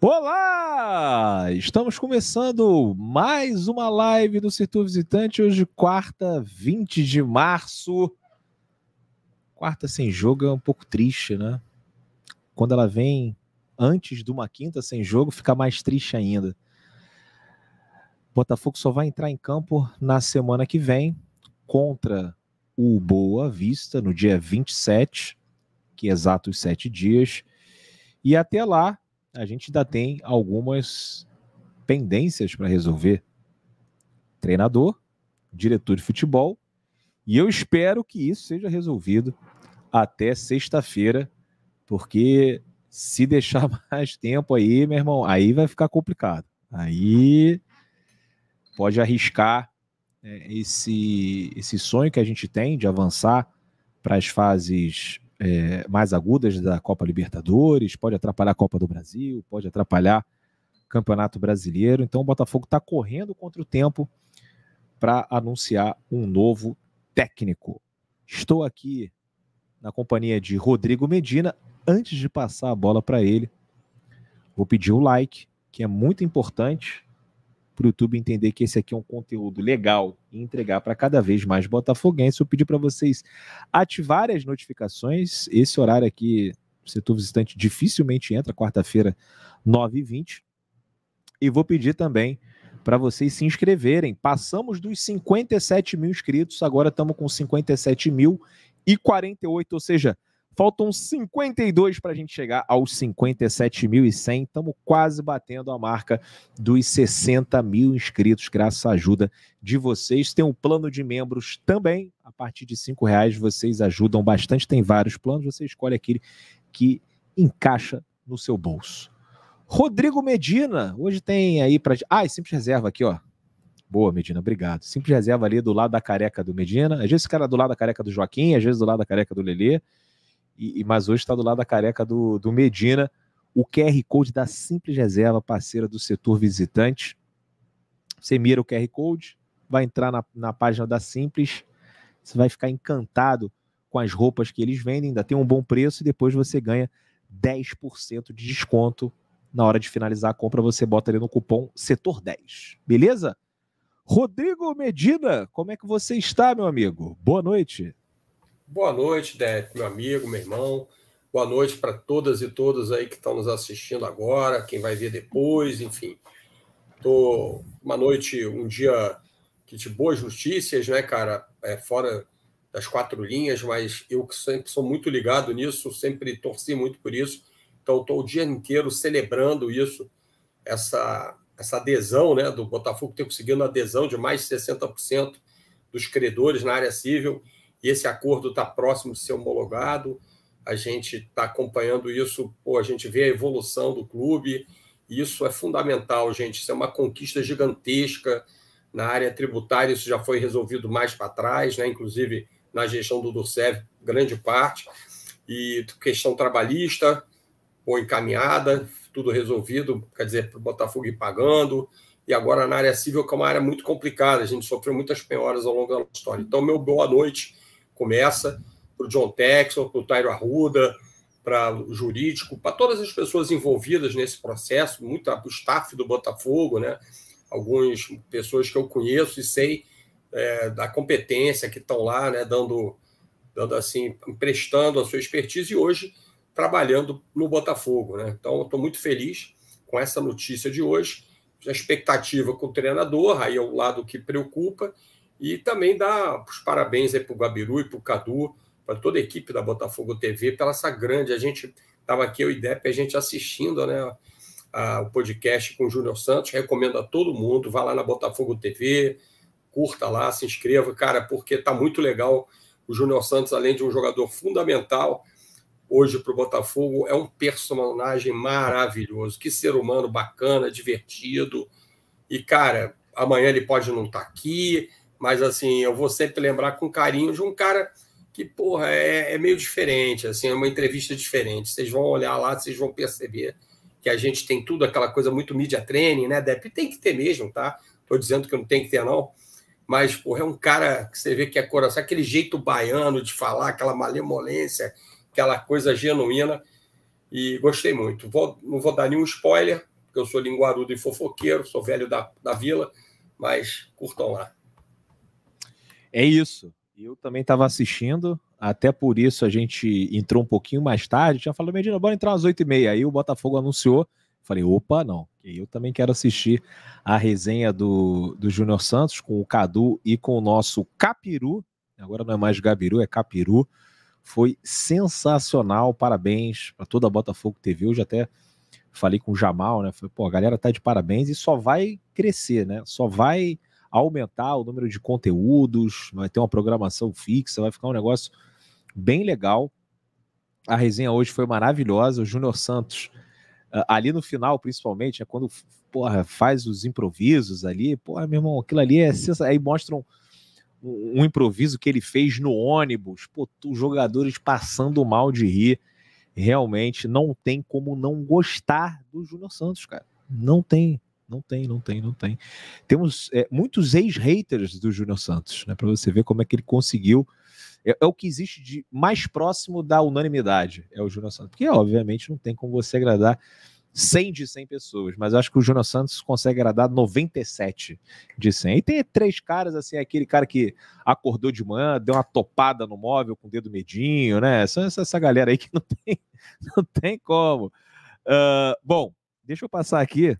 Olá! Estamos começando mais uma live do Setor Visitante, hoje, quarta, 20 de março. Quarta sem jogo é um pouco triste, né? Quando ela vem antes de uma quinta sem jogo, fica mais triste ainda. Botafogo só vai entrar em campo na semana que vem contra o Boa Vista, no dia 27, que é os sete dias. E até lá, a gente ainda tem algumas pendências para resolver. Treinador, diretor de futebol, e eu espero que isso seja resolvido até sexta-feira, porque se deixar mais tempo aí, meu irmão, aí vai ficar complicado. Aí pode arriscar é, esse, esse sonho que a gente tem de avançar para as fases é, mais agudas da Copa Libertadores, pode atrapalhar a Copa do Brasil, pode atrapalhar o Campeonato Brasileiro. Então o Botafogo está correndo contra o tempo para anunciar um novo técnico. Estou aqui na companhia de Rodrigo Medina. Antes de passar a bola para ele, vou pedir o like, que é muito importante para o YouTube entender que esse aqui é um conteúdo legal e entregar para cada vez mais botafoguenses. Eu pedi para vocês ativarem as notificações. Esse horário aqui, setor visitante dificilmente entra, quarta-feira, 9h20. E vou pedir também para vocês se inscreverem. Passamos dos 57 mil inscritos, agora estamos com 57 mil e 48, ou seja, Faltam 52 para a gente chegar aos 57.100. Estamos quase batendo a marca dos 60 mil inscritos, graças à ajuda de vocês. Tem um plano de membros também. A partir de R$ reais vocês ajudam bastante. Tem vários planos. Você escolhe aquele que encaixa no seu bolso. Rodrigo Medina, hoje tem aí para. Ah, e simples reserva aqui, ó. Boa, Medina, obrigado. Simples reserva ali do lado da careca do Medina. Às vezes o cara é do lado da careca do Joaquim, às vezes do lado da careca do Lelê. E, e mas hoje está do lado da careca do, do Medina, o QR Code da Simples Reserva, parceira do setor visitante. Você mira o QR Code, vai entrar na, na página da Simples, você vai ficar encantado com as roupas que eles vendem, ainda tem um bom preço e depois você ganha 10% de desconto na hora de finalizar a compra, você bota ali no cupom setor 10. Beleza? Rodrigo Medina, como é que você está, meu amigo? Boa noite. Boa noite, Deco, meu amigo, meu irmão. Boa noite para todas e todos aí que estão nos assistindo agora, quem vai ver depois, enfim. Tô uma noite, um dia que de boas notícias, né, cara? É fora das quatro linhas, mas eu que sempre sou muito ligado nisso, sempre torci muito por isso. Então, estou o dia inteiro celebrando isso, essa, essa adesão né, do Botafogo ter conseguido a adesão de mais de 60% dos credores na área civil e esse acordo está próximo de ser homologado. A gente está acompanhando isso, pô, a gente vê a evolução do clube, isso é fundamental, gente. Isso é uma conquista gigantesca na área tributária, isso já foi resolvido mais para trás, né? inclusive na gestão do Dursev, grande parte. E questão trabalhista, ou encaminhada, tudo resolvido, quer dizer, para o Botafogo ir pagando. E agora na área civil, que é uma área muito complicada, a gente sofreu muitas penhoras ao longo da história. Então, meu boa noite começa para o John Texel, para o Tairo Arruda, para o jurídico, para todas as pessoas envolvidas nesse processo, muito o staff do Botafogo, né? algumas pessoas que eu conheço e sei é, da competência que estão lá, né? dando, dando assim, emprestando a sua expertise e hoje trabalhando no Botafogo. Né? Então, estou muito feliz com essa notícia de hoje, a expectativa com o treinador, aí é o lado que preocupa, e também dar os parabéns aí para o Gabiru e para o Cadu, para toda a equipe da Botafogo TV, pela essa grande. A gente estava aqui, eu e Depp, a gente assistindo né, a, o podcast com o Júnior Santos. Recomendo a todo mundo, vá lá na Botafogo TV, curta lá, se inscreva, cara, porque está muito legal. O Júnior Santos, além de um jogador fundamental hoje para o Botafogo, é um personagem maravilhoso. Que ser humano bacana, divertido. E, cara, amanhã ele pode não estar tá aqui, mas, assim, eu vou sempre lembrar com carinho de um cara que, porra, é, é meio diferente, assim, é uma entrevista diferente. Vocês vão olhar lá, vocês vão perceber que a gente tem tudo aquela coisa muito mídia training, né, Depp? Tem que ter mesmo, tá? Tô dizendo que não tem que ter, não. Mas, porra, é um cara que você vê que é coração, aquele jeito baiano de falar, aquela malemolência, aquela coisa genuína. E gostei muito. Vou, não vou dar nenhum spoiler, porque eu sou linguarudo e fofoqueiro, sou velho da, da vila, mas curtam lá. É isso. Eu também estava assistindo, até por isso a gente entrou um pouquinho mais tarde. Já falou, Medina, bora entrar às 8h30. Aí o Botafogo anunciou. Falei, opa, não. Eu também quero assistir a resenha do, do Júnior Santos com o Cadu e com o nosso Capiru. Agora não é mais Gabiru, é Capiru. Foi sensacional. Parabéns para toda a Botafogo TV. Hoje até falei com o Jamal, né? Falei, pô, a galera tá de parabéns e só vai crescer, né? Só vai aumentar o número de conteúdos, vai ter uma programação fixa, vai ficar um negócio bem legal. A resenha hoje foi maravilhosa. O Júnior Santos, ah, ali no final, principalmente, é quando porra, faz os improvisos ali, porra, meu irmão, aquilo ali é sensacional. Aí mostram um improviso que ele fez no ônibus, pô, os jogadores passando mal de rir. Realmente não tem como não gostar do Júnior Santos, cara. Não tem. Não tem, não tem, não tem. Temos é, muitos ex-haters do Júnior Santos, né? Para você ver como é que ele conseguiu. É, é, o que existe de mais próximo da unanimidade, é o Júnior Santos. Porque, obviamente, não tem como você agradar 100 de 100 pessoas, mas acho que o Júnior Santos consegue agradar 97 de 100. E tem três caras, assim, aquele cara que acordou de manhã, deu uma topada no móvel com o dedo medinho, né? são essa, essa galera aí que não tem, não tem como. Uh, bom, deixa eu passar aqui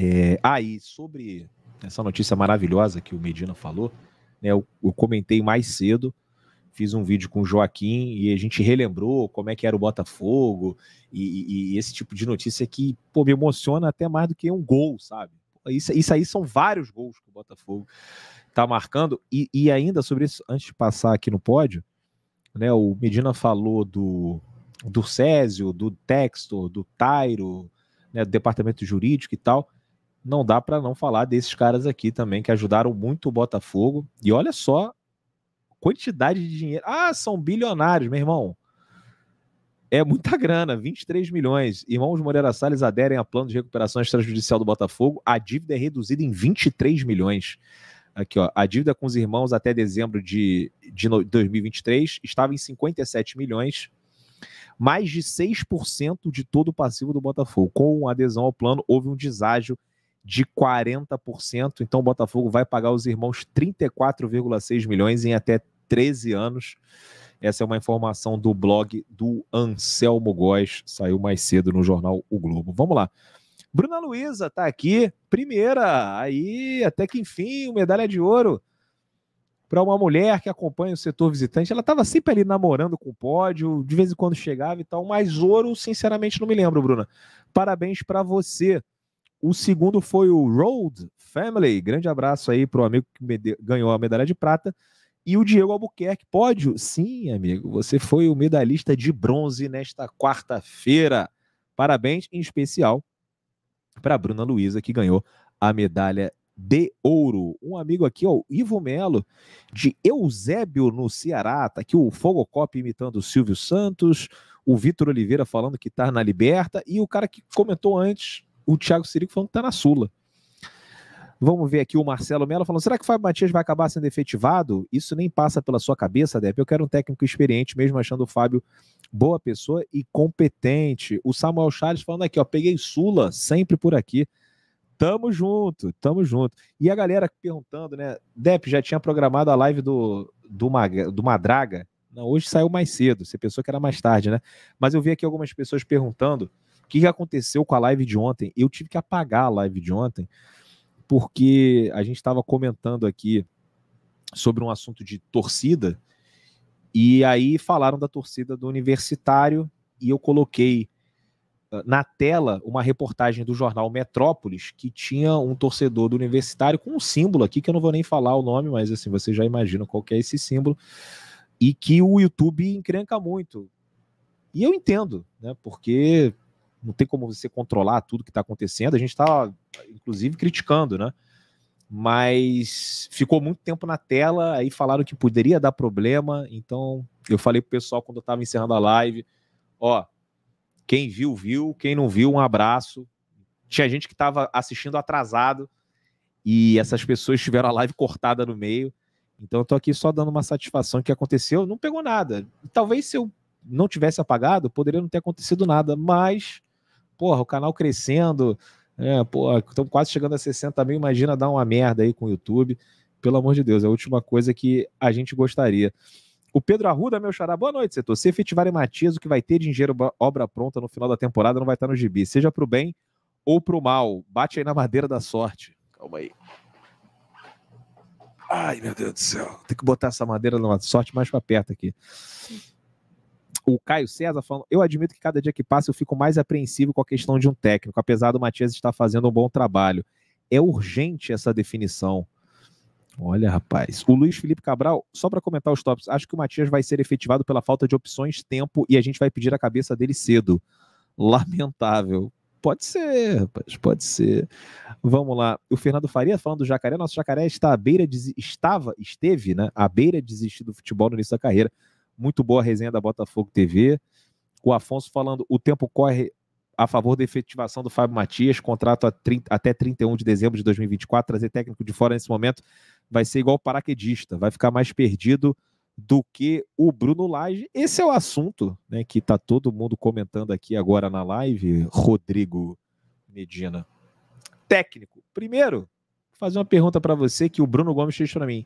é, ah, e sobre essa notícia maravilhosa que o Medina falou, né, eu, eu, comentei mais cedo, fiz um vídeo com o Joaquim e a gente relembrou como é que era o Botafogo e, e, e esse tipo de notícia que pô, me emociona até mais do que um gol, sabe? Isso, isso aí são vários gols que o Botafogo está marcando. E, e, ainda sobre isso, antes de passar aqui no pódio, né, o Medina falou do, do Césio, do Textor, do Tairo, né, do departamento jurídico e tal não dá para não falar desses caras aqui também que ajudaram muito o Botafogo. E olha só quantidade de dinheiro. Ah, são bilionários, meu irmão. É muita grana, 23 milhões. Irmãos Moreira Salles aderem a plano de recuperação extrajudicial do Botafogo. A dívida é reduzida em 23 milhões. Aqui, ó. A dívida com os irmãos até dezembro de, de 2023 estava em 57 milhões mais de 6% de todo o passivo do Botafogo. Com adesão ao plano, houve um deságio de 40%. Então o Botafogo vai pagar os irmãos 34,6 milhões em até 13 anos. Essa é uma informação do blog do Anselmo Góes, saiu mais cedo no jornal O Globo. Vamos lá. Bruna Luiza tá aqui, primeira, aí até que enfim, medalha de ouro para uma mulher que acompanha o setor visitante. Ela estava sempre ali namorando com o pódio, de vez em quando chegava e tal, mas ouro, sinceramente, não me lembro, Bruna. Parabéns para você. O segundo foi o Road Family. Grande abraço aí pro amigo que ganhou a medalha de prata. E o Diego Albuquerque, pódio? Sim, amigo, você foi o medalhista de bronze nesta quarta-feira. Parabéns, em especial, para Bruna Luiza, que ganhou a medalha de ouro. Um amigo aqui, ó, Ivo Melo, de Eusébio, no Ceará. Tá aqui o Fogocop imitando o Silvio Santos, o Vitor Oliveira falando que tá na liberta, e o cara que comentou antes, o Thiago Sirico falando que tá na Sula. Vamos ver aqui o Marcelo Mello falando: será que o Fábio Matias vai acabar sendo efetivado? Isso nem passa pela sua cabeça, Depp. Eu quero um técnico experiente, mesmo achando o Fábio boa pessoa e competente. O Samuel Charles falando aqui: ó, peguei Sula sempre por aqui. Tamo junto, tamo junto. E a galera perguntando, né? Depp já tinha programado a live do, do, do Madraga? Não, hoje saiu mais cedo. Você pensou que era mais tarde, né? Mas eu vi aqui algumas pessoas perguntando. O que aconteceu com a live de ontem? Eu tive que apagar a live de ontem, porque a gente estava comentando aqui sobre um assunto de torcida, e aí falaram da torcida do universitário, e eu coloquei ah, na tela uma reportagem do jornal Metrópolis que tinha um torcedor do universitário com um símbolo aqui, que eu não vou nem falar o nome, mas assim, você já imagina qual é esse símbolo, e que o YouTube encrenca muito. E eu entendo, né? Porque não tem como você controlar tudo que está acontecendo. A gente está, inclusive, criticando, né? Mas ficou muito tempo na tela, aí falaram que poderia dar problema. Então, eu falei pro pessoal quando eu estava encerrando a live: ó, quem viu, viu, quem não viu, um abraço. Tinha gente que estava assistindo atrasado e essas pessoas tiveram a live cortada no meio. Então, eu tô aqui só dando uma satisfação que aconteceu, não pegou nada. Talvez se eu não tivesse apagado, poderia não ter acontecido nada, mas porra, o canal crescendo, é, né, porra, estamos quase chegando a 60 mil, imagina dar uma merda aí com o YouTube. Pelo amor de Deus, é a última coisa que a gente gostaria. O Pedro Arruda, meu xará, boa noite, setor. Se efetivarem Matias, o que vai ter de engenheiro obra pronta no final da temporada não vai estar no gibi, seja pro bem ou pro mal. Bate aí na madeira da sorte. Calma aí. Ai, meu Deus do céu. Tem que botar essa madeira na sorte mais pra perto aqui o Caio César falando: Eu admito que cada dia que passa eu fico mais apreensivo com a questão de um técnico, apesar do Matias estar fazendo um bom trabalho. É urgente essa definição. Olha, rapaz. O Luiz Felipe Cabral, só para comentar os tops, acho que o Matias vai ser efetivado pela falta de opções, tempo e a gente vai pedir a cabeça dele cedo. Lamentável. Pode ser, rapaz, pode ser. Vamos lá. O Fernando Faria falando do jacaré. Nosso jacaré está à beira de, estava, esteve, né? À beira de desistir do futebol no início da carreira muito boa a resenha da Botafogo TV. O Afonso falando: o tempo corre a favor da efetivação do Fábio Matias, contrato 30, até 31 de dezembro de 2024. Trazer técnico de fora nesse momento vai ser igual paraquedista, vai ficar mais perdido do que o Bruno Lage. Esse é o assunto né, que está todo mundo comentando aqui agora na live, Rodrigo Medina. Técnico. Primeiro, vou fazer uma pergunta para você que o Bruno Gomes fez para mim.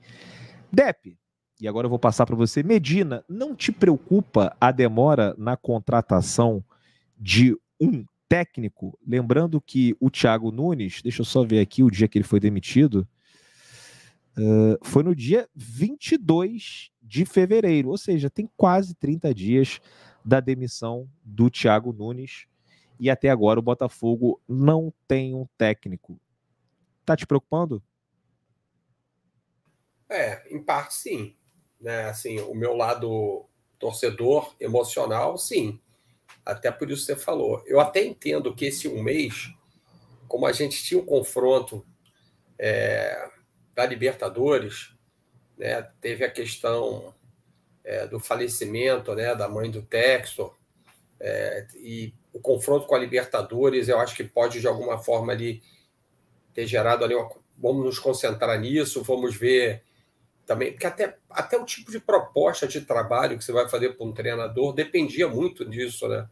Depe, e agora eu vou passar para você. Medina, não te preocupa a demora na contratação de um técnico? Lembrando que o Thiago Nunes, deixa eu só ver aqui o dia que ele foi demitido, uh, foi no dia 22 de fevereiro, ou seja, tem quase 30 dias da demissão do Thiago Nunes. E até agora o Botafogo não tem um técnico. Tá te preocupando? É, em parte sim né? Assim, o meu lado torcedor emocional, sim. Até por isso você falou. Eu até entendo que esse um mês, como a gente tinha o um confronto é, da Libertadores, né? Teve a questão é, do falecimento, né? Da mãe do Textor é, e o confronto com a Libertadores, eu acho que pode de alguma forma ali ter gerado ali uma, vamos nos concentrar nisso, vamos ver também, porque até, até o tipo de proposta de trabalho que você vai fazer para um treinador dependia muito disso, né?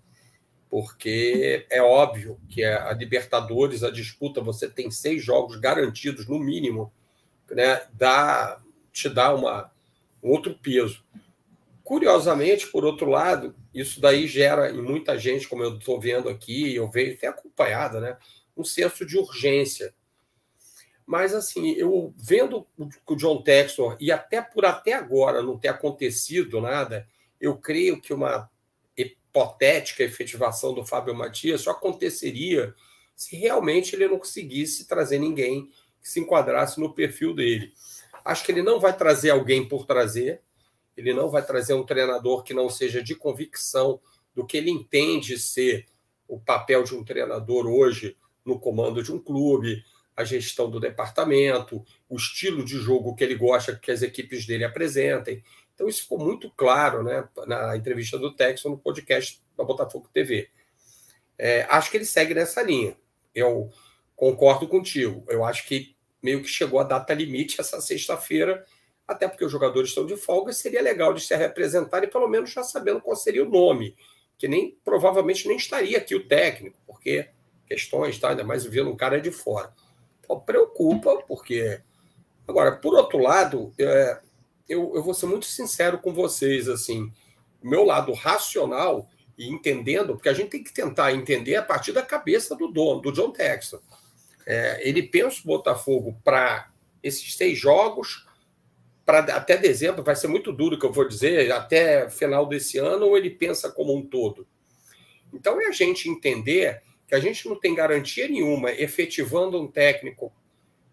Porque é óbvio que é a Libertadores, a disputa, você tem seis jogos garantidos, no mínimo, né? Dá, te dá uma, um outro peso. Curiosamente, por outro lado, isso daí gera em muita gente, como eu estou vendo aqui, eu vejo até acompanhada, né? Um senso de urgência mas, assim, eu vendo o John Textor, e até por até agora não ter acontecido nada, eu creio que uma hipotética efetivação do Fábio Matias só aconteceria se realmente ele não conseguisse trazer ninguém que se enquadrasse no perfil dele. Acho que ele não vai trazer alguém por trazer, ele não vai trazer um treinador que não seja de convicção do que ele entende ser o papel de um treinador hoje no comando de um clube, a gestão do departamento, o estilo de jogo que ele gosta que as equipes dele apresentem. Então, isso ficou muito claro né, na entrevista do Texas no podcast da Botafogo TV. É, acho que ele segue nessa linha. Eu concordo contigo. Eu acho que meio que chegou a data limite essa sexta-feira, até porque os jogadores estão de folga, seria legal de se representarem, pelo menos já sabendo qual seria o nome, que nem provavelmente nem estaria aqui o técnico, porque questões, tá? ainda mais vendo um cara de fora preocupa, porque. Agora, por outro lado, é, eu, eu vou ser muito sincero com vocês, assim, o meu lado racional e entendendo, porque a gente tem que tentar entender a partir da cabeça do dono, do John Texton. É, ele pensa o Botafogo para esses seis jogos, para até dezembro, vai ser muito duro que eu vou dizer, até final desse ano, ou ele pensa como um todo. Então é a gente entender que a gente não tem garantia nenhuma efetivando um técnico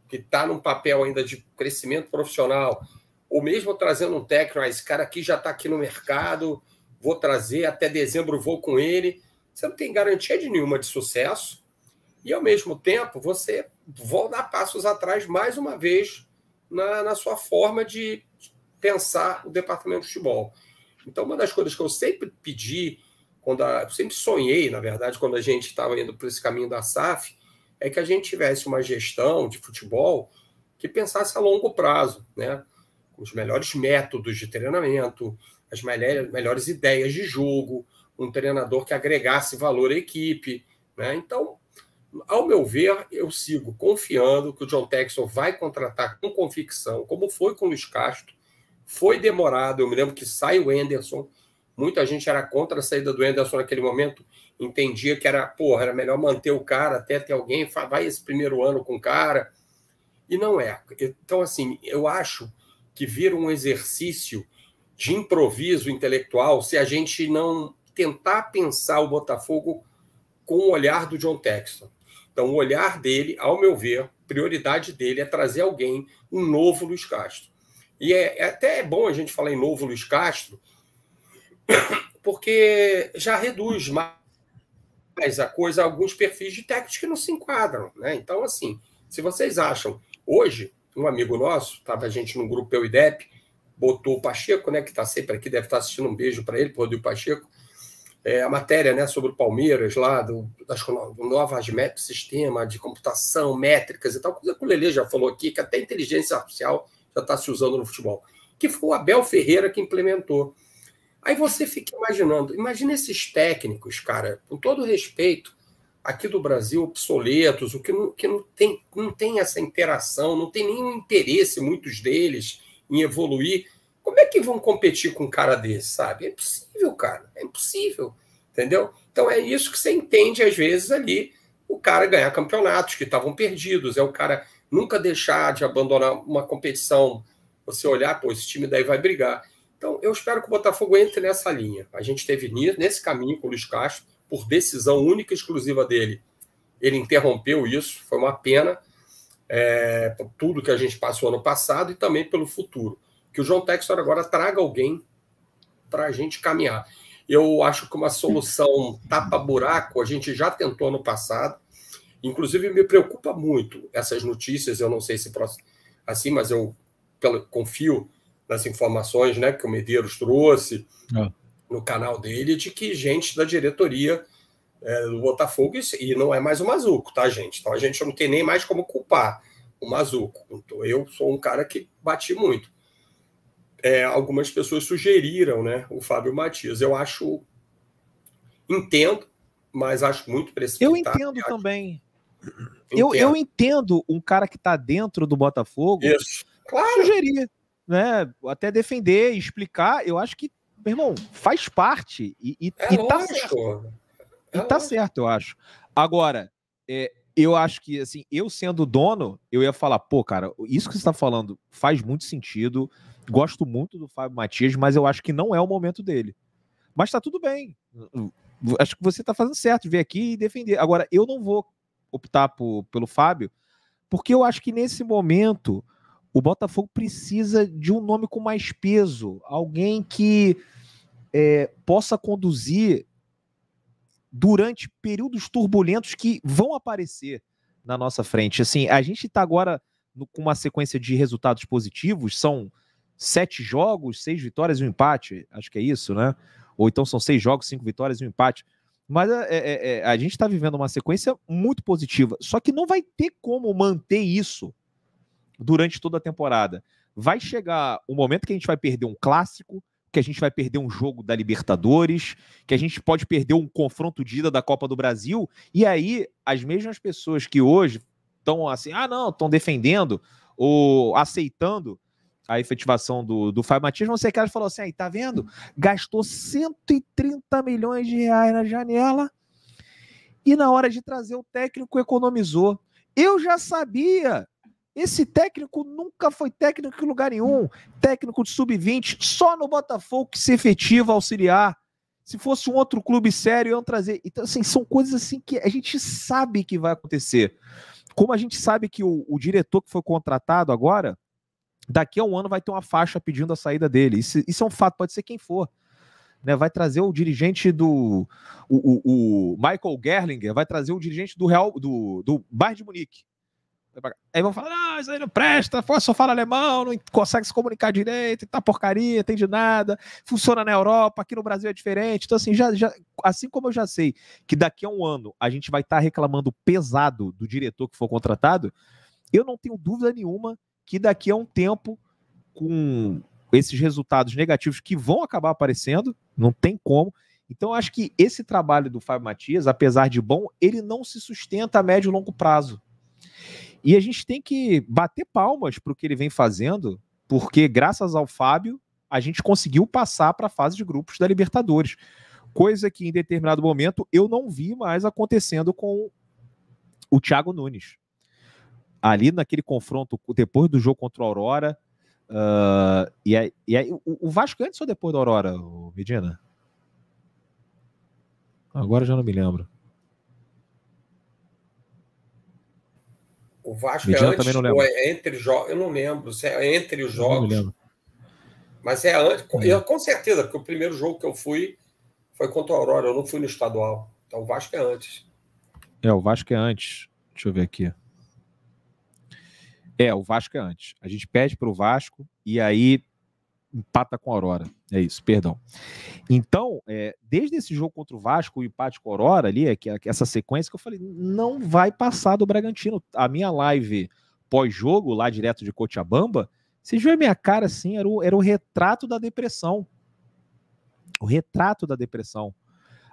que está num papel ainda de crescimento profissional, ou mesmo trazendo um técnico, ah, esse cara aqui já está aqui no mercado, vou trazer, até dezembro vou com ele. Você não tem garantia de nenhuma de sucesso, e ao mesmo tempo você volta passos atrás mais uma vez na, na sua forma de pensar o departamento de futebol. Então, uma das coisas que eu sempre pedi quando a, eu sempre sonhei, na verdade, quando a gente estava indo para esse caminho da SAF, é que a gente tivesse uma gestão de futebol que pensasse a longo prazo, né? Os melhores métodos de treinamento, as melhores, melhores ideias de jogo, um treinador que agregasse valor à equipe, né? Então, ao meu ver, eu sigo confiando que o John Texel vai contratar com convicção, como foi com o Luiz Castro. Foi demorado, eu me lembro que sai o Anderson, Muita gente era contra a saída do Anderson naquele momento, entendia que era, porra, era melhor manter o cara até ter alguém, vai esse primeiro ano com o cara. E não é. Então, assim, eu acho que vira um exercício de improviso intelectual se a gente não tentar pensar o Botafogo com o olhar do John Texton. Então, o olhar dele, ao meu ver, prioridade dele é trazer alguém, um novo Luiz Castro. E é, é até é bom a gente falar em novo Luiz Castro, porque já reduz mais a coisa alguns perfis de técnicos que não se enquadram. Né? Então, assim, se vocês acham, hoje, um amigo nosso, estava a gente no grupo eu IDEP, botou o Pacheco, né, que está sempre aqui, deve estar tá assistindo um beijo para ele, o Rodrigo Pacheco, é, a matéria né, sobre o Palmeiras, lá, do, das do novas MEP, sistema de computação, métricas e tal, coisa que o Lele já falou aqui, que até inteligência artificial já está se usando no futebol, que foi o Abel Ferreira que implementou. Aí você fica imaginando, imagina esses técnicos, cara, com todo respeito, aqui do Brasil, obsoletos, o que não, que não, tem, não tem essa interação, não tem nenhum interesse, muitos deles, em evoluir. Como é que vão competir com um cara desse, sabe? É impossível, cara, é impossível, entendeu? Então é isso que você entende, às vezes, ali, o cara ganhar campeonatos que estavam perdidos, é o cara nunca deixar de abandonar uma competição, você olhar, pô, esse time daí vai brigar. Então, eu espero que o Botafogo entre nessa linha. A gente teve nesse caminho com o Luiz Castro, por decisão única e exclusiva dele. Ele interrompeu isso, foi uma pena, é, por tudo que a gente passou ano passado e também pelo futuro. Que o João Textor agora traga alguém para a gente caminhar. Eu acho que uma solução tapa-buraco a gente já tentou ano passado. Inclusive, me preocupa muito essas notícias. Eu não sei se próximo, assim, mas eu pelo, confio nas informações né, que o Medeiros trouxe é. no canal dele, de que gente da diretoria é, do Botafogo, e não é mais o Mazuco, tá, gente? Então a gente não tem nem mais como culpar o Mazuco. Então, eu sou um cara que bati muito. É, algumas pessoas sugeriram né, o Fábio Matias. Eu acho. Entendo, mas acho muito precipitado. Tá eu entendo também. Entendo. Eu, eu entendo um cara que está dentro do Botafogo Isso. Claro. sugerir né, até defender, explicar, eu acho que, meu irmão, faz parte. E, e, é e tá certo. É e tá certo, eu acho. Agora, é, eu acho que, assim, eu sendo dono, eu ia falar, pô, cara, isso que você tá falando faz muito sentido. Gosto muito do Fábio Matias, mas eu acho que não é o momento dele. Mas tá tudo bem. Acho que você tá fazendo certo vir aqui e defender. Agora, eu não vou optar por, pelo Fábio, porque eu acho que nesse momento o Botafogo precisa de um nome com mais peso, alguém que é, possa conduzir durante períodos turbulentos que vão aparecer na nossa frente. Assim, a gente está agora no, com uma sequência de resultados positivos, são sete jogos, seis vitórias e um empate, acho que é isso, né? Ou então são seis jogos, cinco vitórias e um empate. Mas é, é, é a gente está vivendo uma sequência muito positiva, só que não vai ter como manter isso durante toda a temporada. Vai chegar o momento que a gente vai perder um clássico, que a gente vai perder um jogo da Libertadores, que a gente pode perder um confronto de ida da Copa do Brasil, e aí as mesmas pessoas que hoje estão assim, ah, não, estão defendendo ou aceitando a efetivação do, do Fábio Matias, você quer falou assim, aí, tá vendo? Gastou 130 milhões de reais na janela e na hora de trazer o técnico economizou. Eu já sabia esse técnico nunca foi técnico em lugar nenhum. Técnico de sub-20, só no Botafogo que se efetiva auxiliar. Se fosse um outro clube sério, iam trazer. Então, assim, são coisas assim que a gente sabe que vai acontecer. Como a gente sabe que o, o diretor que foi contratado agora, daqui a um ano vai ter uma faixa pedindo a saída dele. Isso, isso é um fato, pode ser quem for. Né, vai trazer o dirigente do. O, o, o Michael Gerlinger vai trazer o dirigente do Real do, do Bayern de Munique. Aí vão falar, não, ah, isso aí não presta, só fala alemão, não consegue se comunicar direito, tá porcaria, tem de nada, funciona na Europa, aqui no Brasil é diferente. Então, assim, já, já, assim como eu já sei que daqui a um ano a gente vai estar tá reclamando pesado do diretor que for contratado, eu não tenho dúvida nenhuma que daqui a um tempo, com esses resultados negativos que vão acabar aparecendo, não tem como. Então, eu acho que esse trabalho do Fábio Matias, apesar de bom, ele não se sustenta a médio e longo prazo. E a gente tem que bater palmas para o que ele vem fazendo, porque graças ao Fábio, a gente conseguiu passar para a fase de grupos da Libertadores. Coisa que em determinado momento eu não vi mais acontecendo com o Thiago Nunes. Ali naquele confronto, depois do jogo contra o Aurora. Uh, e aí, e aí o, o, Vasco antes ou depois da Aurora, Medina? Agora já não me lembro. O Vasco é antes, também não lembro. É entre jogos, eu não lembro, se é entre os jogos. Não mas é antes, hum. eu, com certeza, porque o primeiro jogo que eu fui foi contra o Aurora, eu não fui no estadual. Então o Vasco é antes. É, o Vasco é antes. Deixa eu ver aqui. É, o Vasco é antes. A gente pede para o Vasco e aí empata com a Aurora. É isso, perdão. Então, é, desde esse jogo contra o Vasco, o empate com a Aurora ali, é que, é, essa sequência que eu falei, não vai passar do Bragantino. A minha live pós-jogo, lá direto de Cochabamba, vocês viram a minha cara assim, era o, era o retrato da depressão. O retrato da depressão.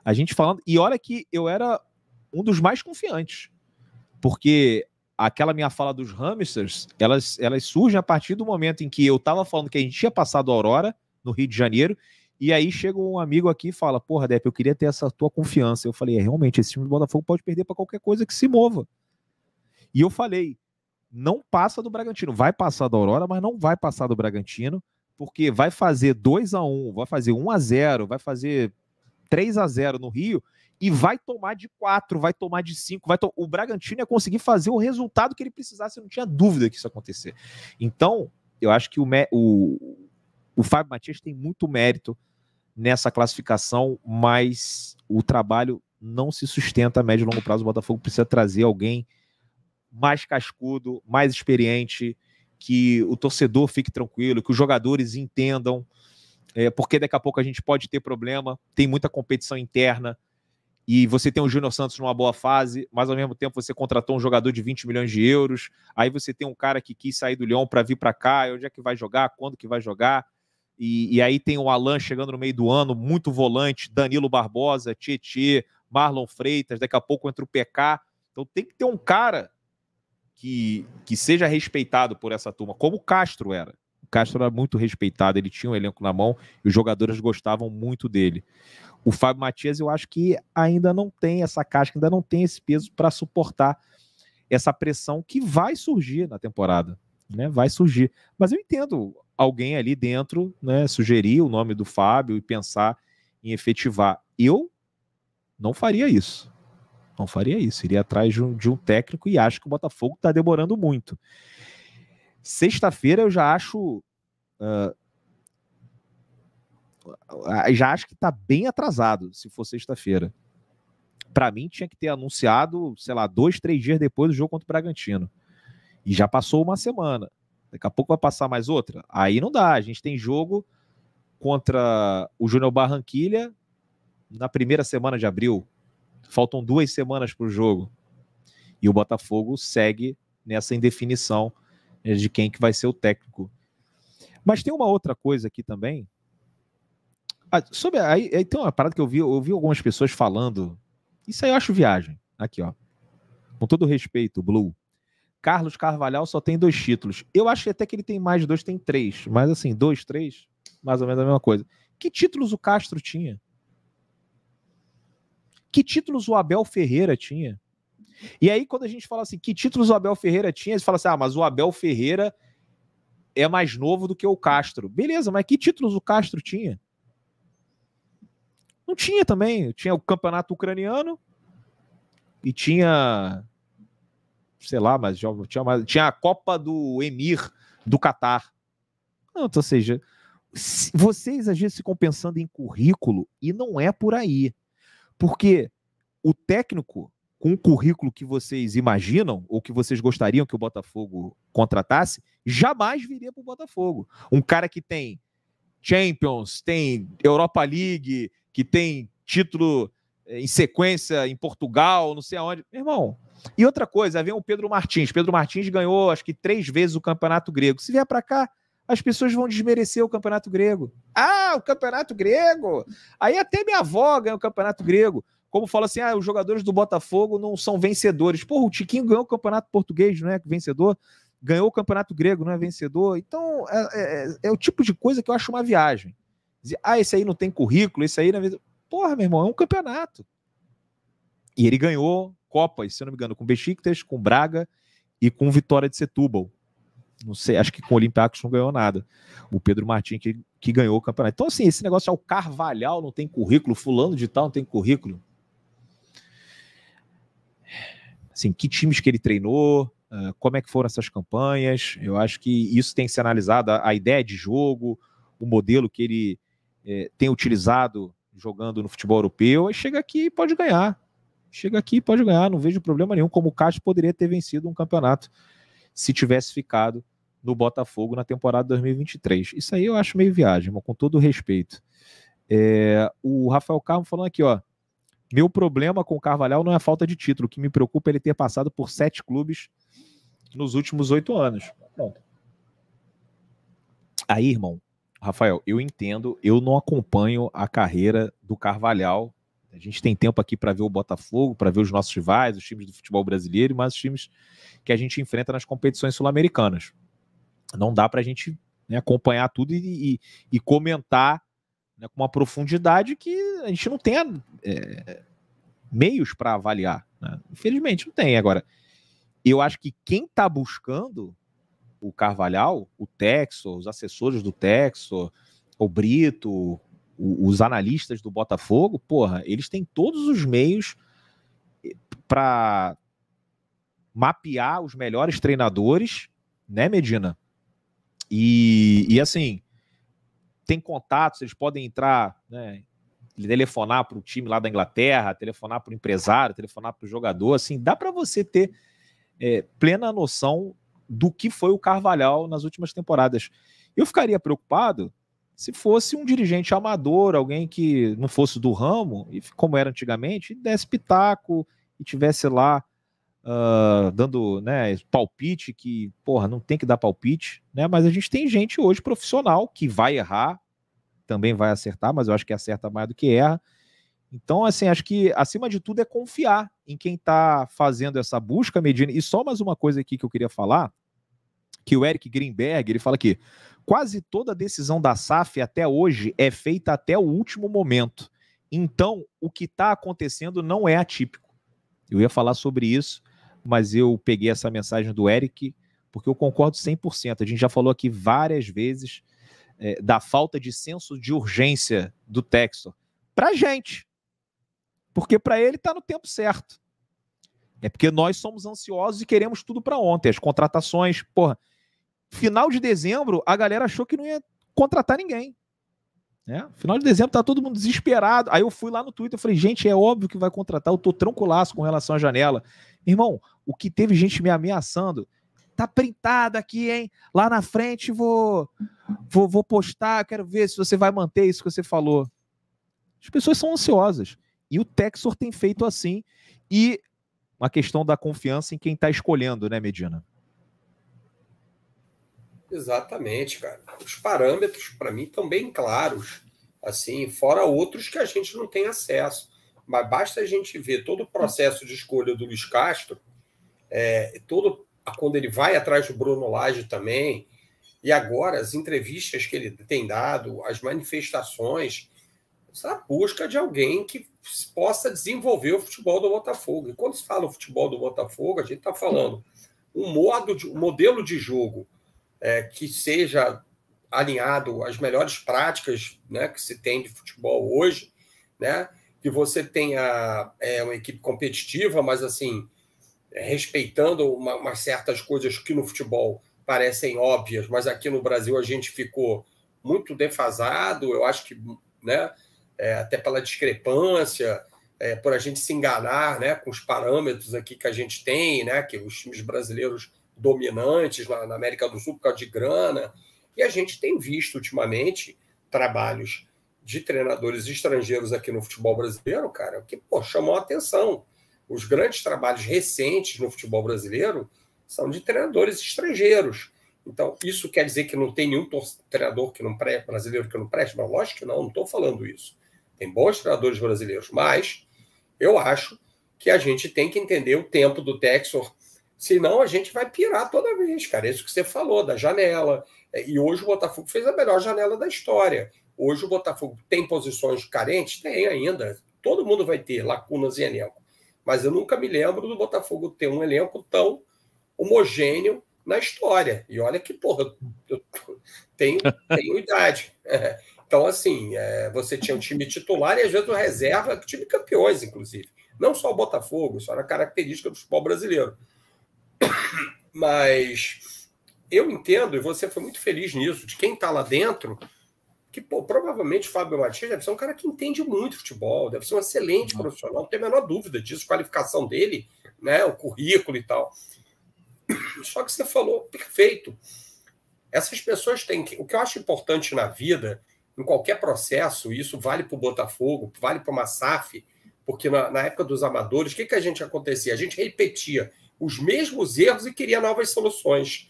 A gente falando, e olha que eu era um dos mais confiantes, porque aquela minha fala dos hamsters, elas, elas surgem a partir do momento em que eu estava falando que a gente tinha passado a Aurora no Rio de Janeiro, e aí chega um amigo aqui e fala: Porra, Depp, eu queria ter essa tua confiança. Eu falei: é, realmente, esse time do Botafogo pode perder para qualquer coisa que se mova. E eu falei: não passa do Bragantino. Vai passar da Aurora, mas não vai passar do Bragantino, porque vai fazer 2 a 1 um, vai fazer 1 um a 0 vai fazer 3 a 0 no Rio, e vai tomar de quatro, vai tomar de cinco, vai to... o Bragantino ia conseguir fazer o resultado que ele precisasse, não tinha dúvida que isso ia acontecer. Então, eu acho que o, me... o... o Fábio Matias tem muito mérito nessa classificação, mas o trabalho não se sustenta a médio e longo prazo. O Botafogo precisa trazer alguém mais cascudo, mais experiente, que o torcedor fique tranquilo, que os jogadores entendam, é, porque daqui a pouco a gente pode ter problema, tem muita competição interna e você tem o Júnior Santos numa boa fase, mas ao mesmo tempo você contratou um jogador de 20 milhões de euros, aí você tem um cara que quis sair do Leão para vir para cá, onde é que vai jogar, quando que vai jogar, e, e, aí tem o Alan chegando no meio do ano, muito volante, Danilo Barbosa, Tietê, Marlon Freitas, daqui a pouco entra o PK, então tem que ter um cara que, que seja respeitado por essa turma, como o Castro era. Castro era muito respeitado, ele tinha um elenco na mão e os jogadores gostavam muito dele. O Fábio Matias, eu acho que ainda não tem essa casca, ainda não tem esse peso para suportar essa pressão que vai surgir na temporada, né? Vai surgir. Mas eu entendo alguém ali dentro, né, sugerir o nome do Fábio e pensar em efetivar. Eu não faria isso. Não faria isso. Iria atrás de um, de um técnico e acho que o Botafogo está demorando muito. Sexta-feira eu já acho. Uh, já acho que está bem atrasado, se for sexta-feira. Para mim, tinha que ter anunciado, sei lá, dois, três dias depois do jogo contra o Bragantino. E já passou uma semana. Daqui a pouco vai passar mais outra. Aí não dá. A gente tem jogo contra o Júnior Barranquilha na primeira semana de abril. Faltam duas semanas para o jogo. E o Botafogo segue nessa indefinição de quem que vai ser o técnico. Mas tem uma outra coisa aqui também. Ah, sobre, aí, aí tem uma parada que eu vi, eu vi algumas pessoas falando. Isso aí eu acho viagem. Aqui, ó. Com todo respeito, Blue. Carlos Carvalhal só tem dois títulos. Eu acho até que ele tem mais dois, tem três. Mas assim, dois, três, mais ou menos a mesma coisa. Que títulos o Castro tinha? Que títulos o Abel Ferreira tinha? E aí, quando a gente fala assim, que títulos o Abel Ferreira tinha, você fala assim, ah, mas o Abel Ferreira é mais novo do que o Castro. Beleza, mas que títulos o Castro tinha? Não tinha também. Tinha o campeonato ucraniano e tinha. Sei lá, mas já, tinha, tinha a Copa do Emir do Catar. Não, ou seja, vocês às vezes ficam pensando em currículo e não é por aí. Porque o técnico com o currículo que vocês imaginam ou que vocês gostariam que o Botafogo contratasse, jamais viria para o Botafogo. Um cara que tem Champions, tem Europa League, que tem título eh, em sequência em Portugal, não sei aonde. Meu irmão. E outra coisa, vem o Pedro Martins. Pedro Martins ganhou, acho que três vezes o Campeonato Grego. Se vier para cá, as pessoas vão desmerecer o campeonato grego. Ah, o campeonato grego! Aí até minha avó ganha o campeonato grego como fala assim, ah, os jogadores do Botafogo não são vencedores. Pô, o Tiquinho ganhou o Campeonato Português, não né, é vencedor? Ganhou o Campeonato Grego, não é vencedor? Então, é, é, é, é o tipo de coisa que eu acho uma viagem. Dizer, ah, esse aí não tem currículo, esse aí não é... Porra, meu irmão, é um campeonato. E ele ganhou Copas, se eu não me engano, com Besiktas, com Braga e com Vitória de Setúbal. Não sei, acho que com o Olympiacos não ganhou nada. O Pedro Martins que, que ganhou o campeonato. Então, assim, esse negócio é o Carvalhal, não tem currículo, fulano de tal não tem currículo assim, que times que ele treinou, ah, como é que foram essas campanhas. Eu acho que isso tem que ser analisado, a, ideia de jogo, o modelo que ele é, tem utilizado jogando no futebol europeu, e chega aqui e pode ganhar. Chega aqui e pode ganhar, não vejo problema nenhum, como o Cássio poderia ter vencido um campeonato se tivesse ficado no Botafogo na temporada 2023. Isso aí eu acho meio viagem, mas com todo respeito. É, o Rafael Carmo falando aqui, ó, meu problema com o Carvalhal não é a falta de título. O que me preocupa é ele ter passado por sete clubes nos últimos oito anos. Pronto. Aí, irmão, Rafael, eu entendo, eu não acompanho a carreira do Carvalhal. A gente tem tempo aqui para ver o Botafogo, para ver os nossos rivais, os times do futebol brasileiro, mas os times que a gente enfrenta nas competições sul-americanas. Não dá para a gente né, acompanhar tudo e, e, e comentar né, com uma profundidade que a gente não tem é, meios para avaliar. Né? Infelizmente, não tem. Agora, eu acho que quem está buscando o Carvalhal, o Texo, os assessores do Texo, o Brito, o, os analistas do Botafogo, porra, eles têm todos os meios eh, para mapear os melhores treinadores, né, Medina? E, e assim, tem contatos, eles podem entrar né, telefonar para o time lá da Inglaterra, telefonar para o empresário, telefonar para o jogador, assim, dá para você ter é, plena noção do que foi o Carvalhal nas últimas temporadas. Eu ficaria preocupado se fosse um dirigente amador, alguém que não fosse do ramo, e como era antigamente, desse pitaco e tivesse lá uh, dando né, palpite, que, porra, não tem que dar palpite, né? Mas a gente tem gente hoje profissional que vai errar, também vai acertar, mas eu acho que acerta mais do que erra. Então, assim, acho que acima de tudo é confiar em quem está fazendo essa busca, Medina. E só mais uma coisa aqui que eu queria falar, que o Eric Greenberg, ele fala aqui, quase toda decisão da SAF até hoje é feita até o último momento. Então, o que está acontecendo não é atípico. Eu ia falar sobre isso, mas eu peguei essa mensagem do Eric, porque eu concordo 100%. A gente já falou aqui várias vezes é, da falta de senso de urgência do texto para gente. Porque para ele está no tempo certo. É porque nós somos ansiosos e queremos tudo para ontem. As contratações, porra. Final de dezembro, a galera achou que não ia contratar ninguém. Né? Final de dezembro tá todo mundo desesperado. Aí eu fui lá no Twitter e falei, gente, é óbvio que vai contratar, eu tô tranquilaço com relação à janela. Irmão, o que teve gente me ameaçando tá printado aqui, hein? Lá na frente vou, vou, vou postar, quero ver se você vai manter isso que você falou. As pessoas são ansiosas. E o Texor tem feito assim. E uma questão da confiança em quem está escolhendo, né, Medina? Exatamente, cara. Os parâmetros, para mim, estão bem claros. Assim, fora outros que a gente não tem acesso. Mas basta a gente ver todo o processo de escolha do Luiz Castro, é, todo quando ele vai atrás do Bruno Lage também, e agora as entrevistas que ele tem dado, as manifestações, essa busca de alguém que possa desenvolver o futebol do Botafogo. E quando se fala o futebol do Botafogo, a gente está falando um modo, de, um modelo de jogo é, que seja alinhado às melhores práticas né, que se tem de futebol hoje, né? Que você tenha é, uma equipe competitiva, mas assim respeitando uma, umas certas coisas que no futebol parecem óbvias, mas aqui no Brasil a gente ficou muito defasado, eu acho que né, é, até pela discrepância, é, por a gente se enganar né, com os parâmetros aqui que a gente tem, né, que os times brasileiros dominantes lá na América do Sul por causa de grana, e a gente tem visto ultimamente trabalhos de treinadores estrangeiros aqui no futebol brasileiro, cara, que pô, chamou a atenção. Os grandes trabalhos recentes no futebol brasileiro são de treinadores estrangeiros. Então, isso quer dizer que não tem nenhum treinador que não pré brasileiro que não preste? Mas lógico que não, não estou falando isso. Tem bons treinadores brasileiros, mas eu acho que a gente tem que entender o tempo do Texor, senão a gente vai pirar toda vez, cara. É isso que você falou, da janela. É, e hoje o Botafogo fez a melhor janela da história. Hoje o Botafogo tem posições carentes? Tem ainda. Todo mundo vai ter lacunas e anel. Mas eu nunca me lembro do Botafogo ter um elenco tão homogêneo na história. E olha que, porra, eu tenho, tenho idade. Então, assim, é, você tinha um time titular e às vezes uma reserva, time campeões, inclusive. Não só o Botafogo, isso era característica do futebol brasileiro. Mas eu entendo, e você foi muito feliz nisso, de quem está lá dentro que pô, provavelmente o Fábio Matias deve ser um cara que entende muito futebol, deve ser um excelente uhum. profissional, não tem a menor dúvida disso, qualificação dele, né, o currículo e tal. Só que você falou perfeito. Essas pessoas têm que. O que eu acho importante na vida, em qualquer processo, isso vale para o Botafogo, vale para o Massaf, porque na, na, época dos amadores, o que, que a gente acontecia? A gente repetia os mesmos erros e queria novas soluções.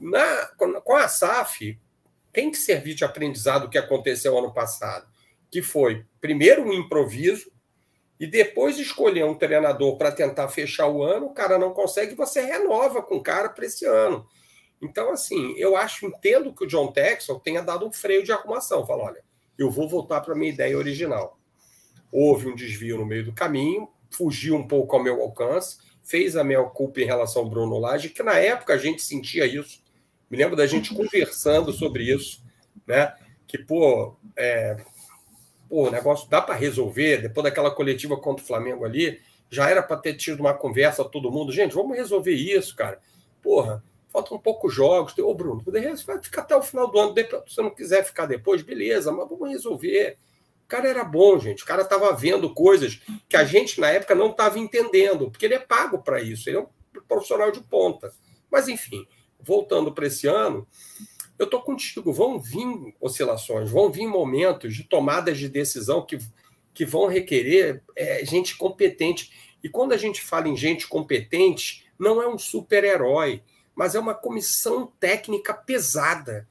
Na, com a SAF, tem que servir de aprendizado o que aconteceu ano passado, que foi primeiro um improviso e depois escolher um treinador para tentar fechar o ano, o cara não consegue, você renova com o cara para esse ano. Então, assim, eu acho, entendo que o John Texel tenha dado um freio de arrumação. Fala, olha, eu vou voltar para a minha ideia original. Houve um desvio no meio do caminho, fugiu um pouco ao meu alcance, fez a minha culpa em relação ao Bruno Lage, que na época a gente sentia isso me lembro da gente conversando sobre isso, né? Que, pô, é, pô o negócio dá para resolver, depois daquela coletiva contra o Flamengo ali, já era para ter tido uma conversa todo mundo. Gente, vamos resolver isso, cara. Porra, faltam poucos jogos. Ô, Bruno, vai ficar até o final do ano. Depois, se você não quiser ficar depois, beleza, mas vamos resolver. O cara era bom, gente. O cara estava vendo coisas que a gente, na época, não estava entendendo, porque ele é pago para isso. Ele é um profissional de ponta. Mas, enfim, voltando para esse ano, eu estou contigo. Vão vir oscilações, vão vir momentos de tomadas de decisão que, que vão requerer é, gente competente. E quando a gente fala em gente competente, não é um super-herói, mas é uma comissão técnica pesada.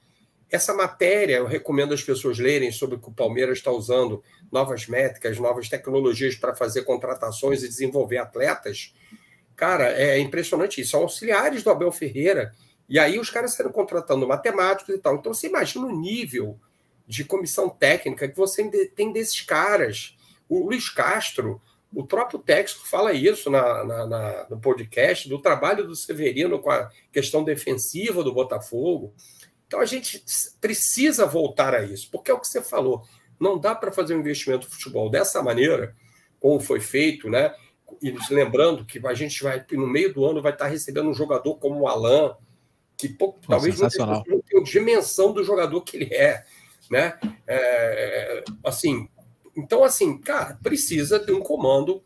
Essa matéria, eu recomendo as pessoas lerem sobre que o Palmeiras está usando novas métricas, novas tecnologias para fazer contratações e desenvolver atletas. Cara, é impressionante isso. São auxiliares do Abel Ferreira e aí os caras saíram contratando matemáticos e tal. Então você imagina o nível de comissão técnica que você tem desses caras. O Luiz Castro, o próprio técnico fala isso na, na, na, no podcast, do trabalho do Severino com a questão defensiva do Botafogo. Então a gente precisa voltar a isso, porque é o que você falou. Não dá para fazer um investimento no futebol dessa maneira, como foi feito, né? E lembrando que a gente vai, no meio do ano, vai estar recebendo um jogador como o Alain, que pouco, Pô, talvez não tenham dimensão do jogador que ele é, né? É, assim, então assim, cara, precisa de um comando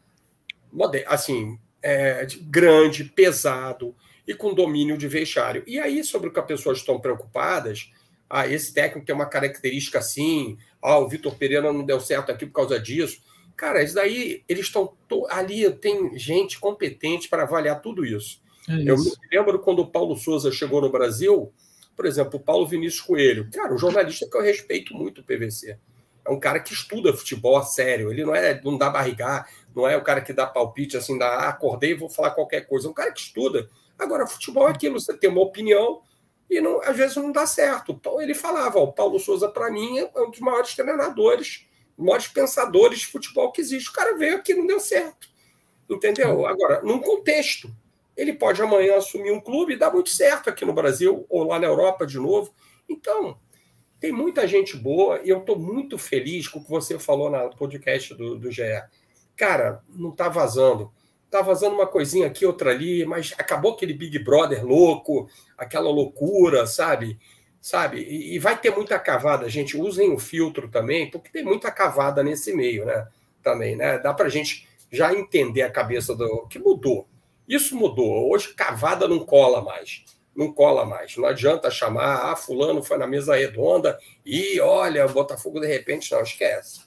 moderno, assim, é, grande, pesado e com domínio de vestiário. E aí sobre o que as pessoas estão preocupadas, ah, esse técnico tem uma característica assim, ah, o Vitor Pereira não deu certo aqui por causa disso. Cara, isso daí, eles estão ali, tem gente competente para avaliar tudo isso. É eu me lembro quando o Paulo Souza chegou no Brasil, por exemplo, o Paulo Vinícius Coelho. Cara, um jornalista que eu respeito muito o PVC. É um cara que estuda futebol a sério. Ele não é, não dá barrigar, não é o cara que dá palpite assim, dá, ah, acordei e vou falar qualquer coisa. É um cara que estuda. Agora, futebol é aquilo, você tem uma opinião e não, às vezes não dá certo. Então, ele falava, o Paulo Souza, para mim, é um dos maiores treinadores, maiores pensadores de futebol que existe. O cara veio aqui não deu certo. Entendeu? Agora, num contexto, ele pode amanhã assumir um clube e dar muito certo aqui no Brasil ou lá na Europa de novo. Então, tem muita gente boa e eu estou muito feliz com o que você falou no podcast do, do GE. Cara, não está vazando. Está vazando uma coisinha aqui, outra ali, mas acabou aquele Big Brother louco, aquela loucura, sabe? Sabe? E, e vai ter muita cavada, gente. Usem o filtro também, porque tem muita cavada nesse meio, né? Também, né? Dá para gente já entender a cabeça do que mudou. Isso mudou. Hoje, cavada não cola mais. Não cola mais. Não adianta chamar, ah, fulano foi na mesa redonda e olha, o Botafogo de repente não esquece.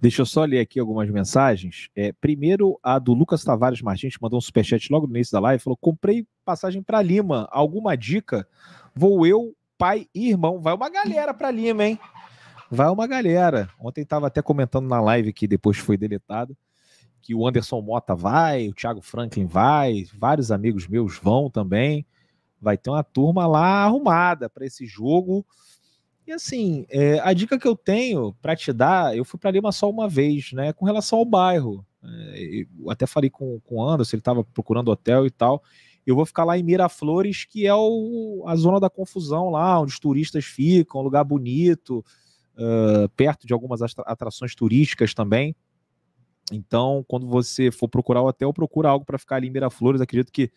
Deixa eu só ler aqui algumas mensagens. É, primeiro, a do Lucas Tavares Martins, mandou um superchat logo no início da live, falou: comprei passagem para Lima. Alguma dica? Vou eu, pai e irmão. Vai uma galera para Lima, hein? Vai uma galera. Ontem estava até comentando na live que depois foi deletado que o Anderson Mota vai, o Thiago Franklin vai, vários amigos meus vão também. Vai ter uma turma lá arrumada para esse jogo. E assim, é, a dica que eu tenho para te dar, eu fui para Lima só uma vez, né? Com relação ao bairro. É, eu até falei com, com o Anderson, ele estava procurando hotel e tal. Eu vou ficar lá em Miraflores, que é o, a zona da confusão lá, onde os turistas ficam, um lugar bonito, uh, perto de algumas atrações turísticas também. Então, quando você for procurar o hotel, procura algo para ficar ali em Miraflores. Acredito que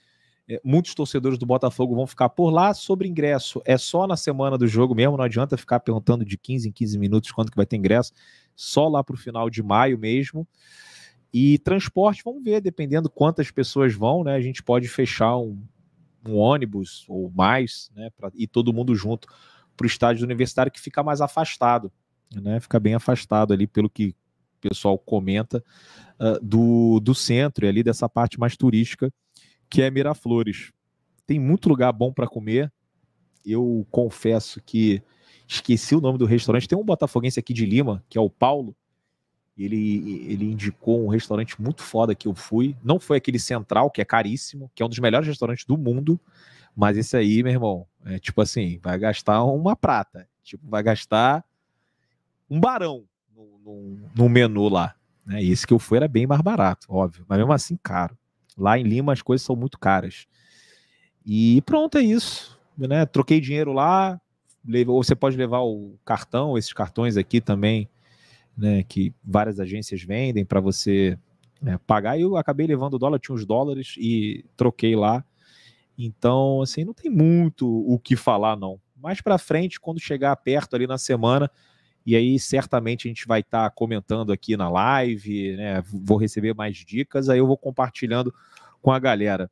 é, muitos torcedores do Botafogo vão ficar por lá. Sobre ingresso, é só na semana do jogo mesmo. Não adianta ficar perguntando de 15 em 15 minutos quanto que vai ter ingresso. Só lá para o final de maio mesmo. E transporte, vamos ver, dependendo quantas pessoas vão, né? A gente pode fechar um, um ônibus ou mais, né? Para ir todo mundo junto para o estádio universitário que fica mais afastado, né? Fica bem afastado ali, pelo que pessoal comenta, uh, do, do centro e ali dessa parte mais turística, que é Miraflores. Tem muito lugar bom para comer. Eu confesso que esqueci o nome do restaurante. Tem um botafoguense aqui de Lima, que é o Paulo. Ele, ele indicou um restaurante muito foda que eu fui. Não foi aquele central, que é caríssimo, que é um dos melhores restaurantes do mundo. Mas esse aí, meu irmão, é tipo assim, vai gastar uma prata. Tipo, vai gastar um barão no menu lá. Né? E esse que eu fui era bem mais barato, óbvio. Mas mesmo assim, caro. Lá em Lima as coisas são muito caras. E pronto, é isso. Né? Troquei dinheiro lá. Ou você pode levar o cartão, esses cartões aqui também, né, que várias agências vendem para você né, pagar. E eu acabei levando o dólar, tinha uns dólares e troquei lá. Então, assim, não tem muito o que falar, não. Mais para frente, quando chegar perto ali na semana, e aí, certamente, a gente vai estar tá comentando aqui na live, né? Vou receber mais dicas, aí eu vou compartilhando com a galera.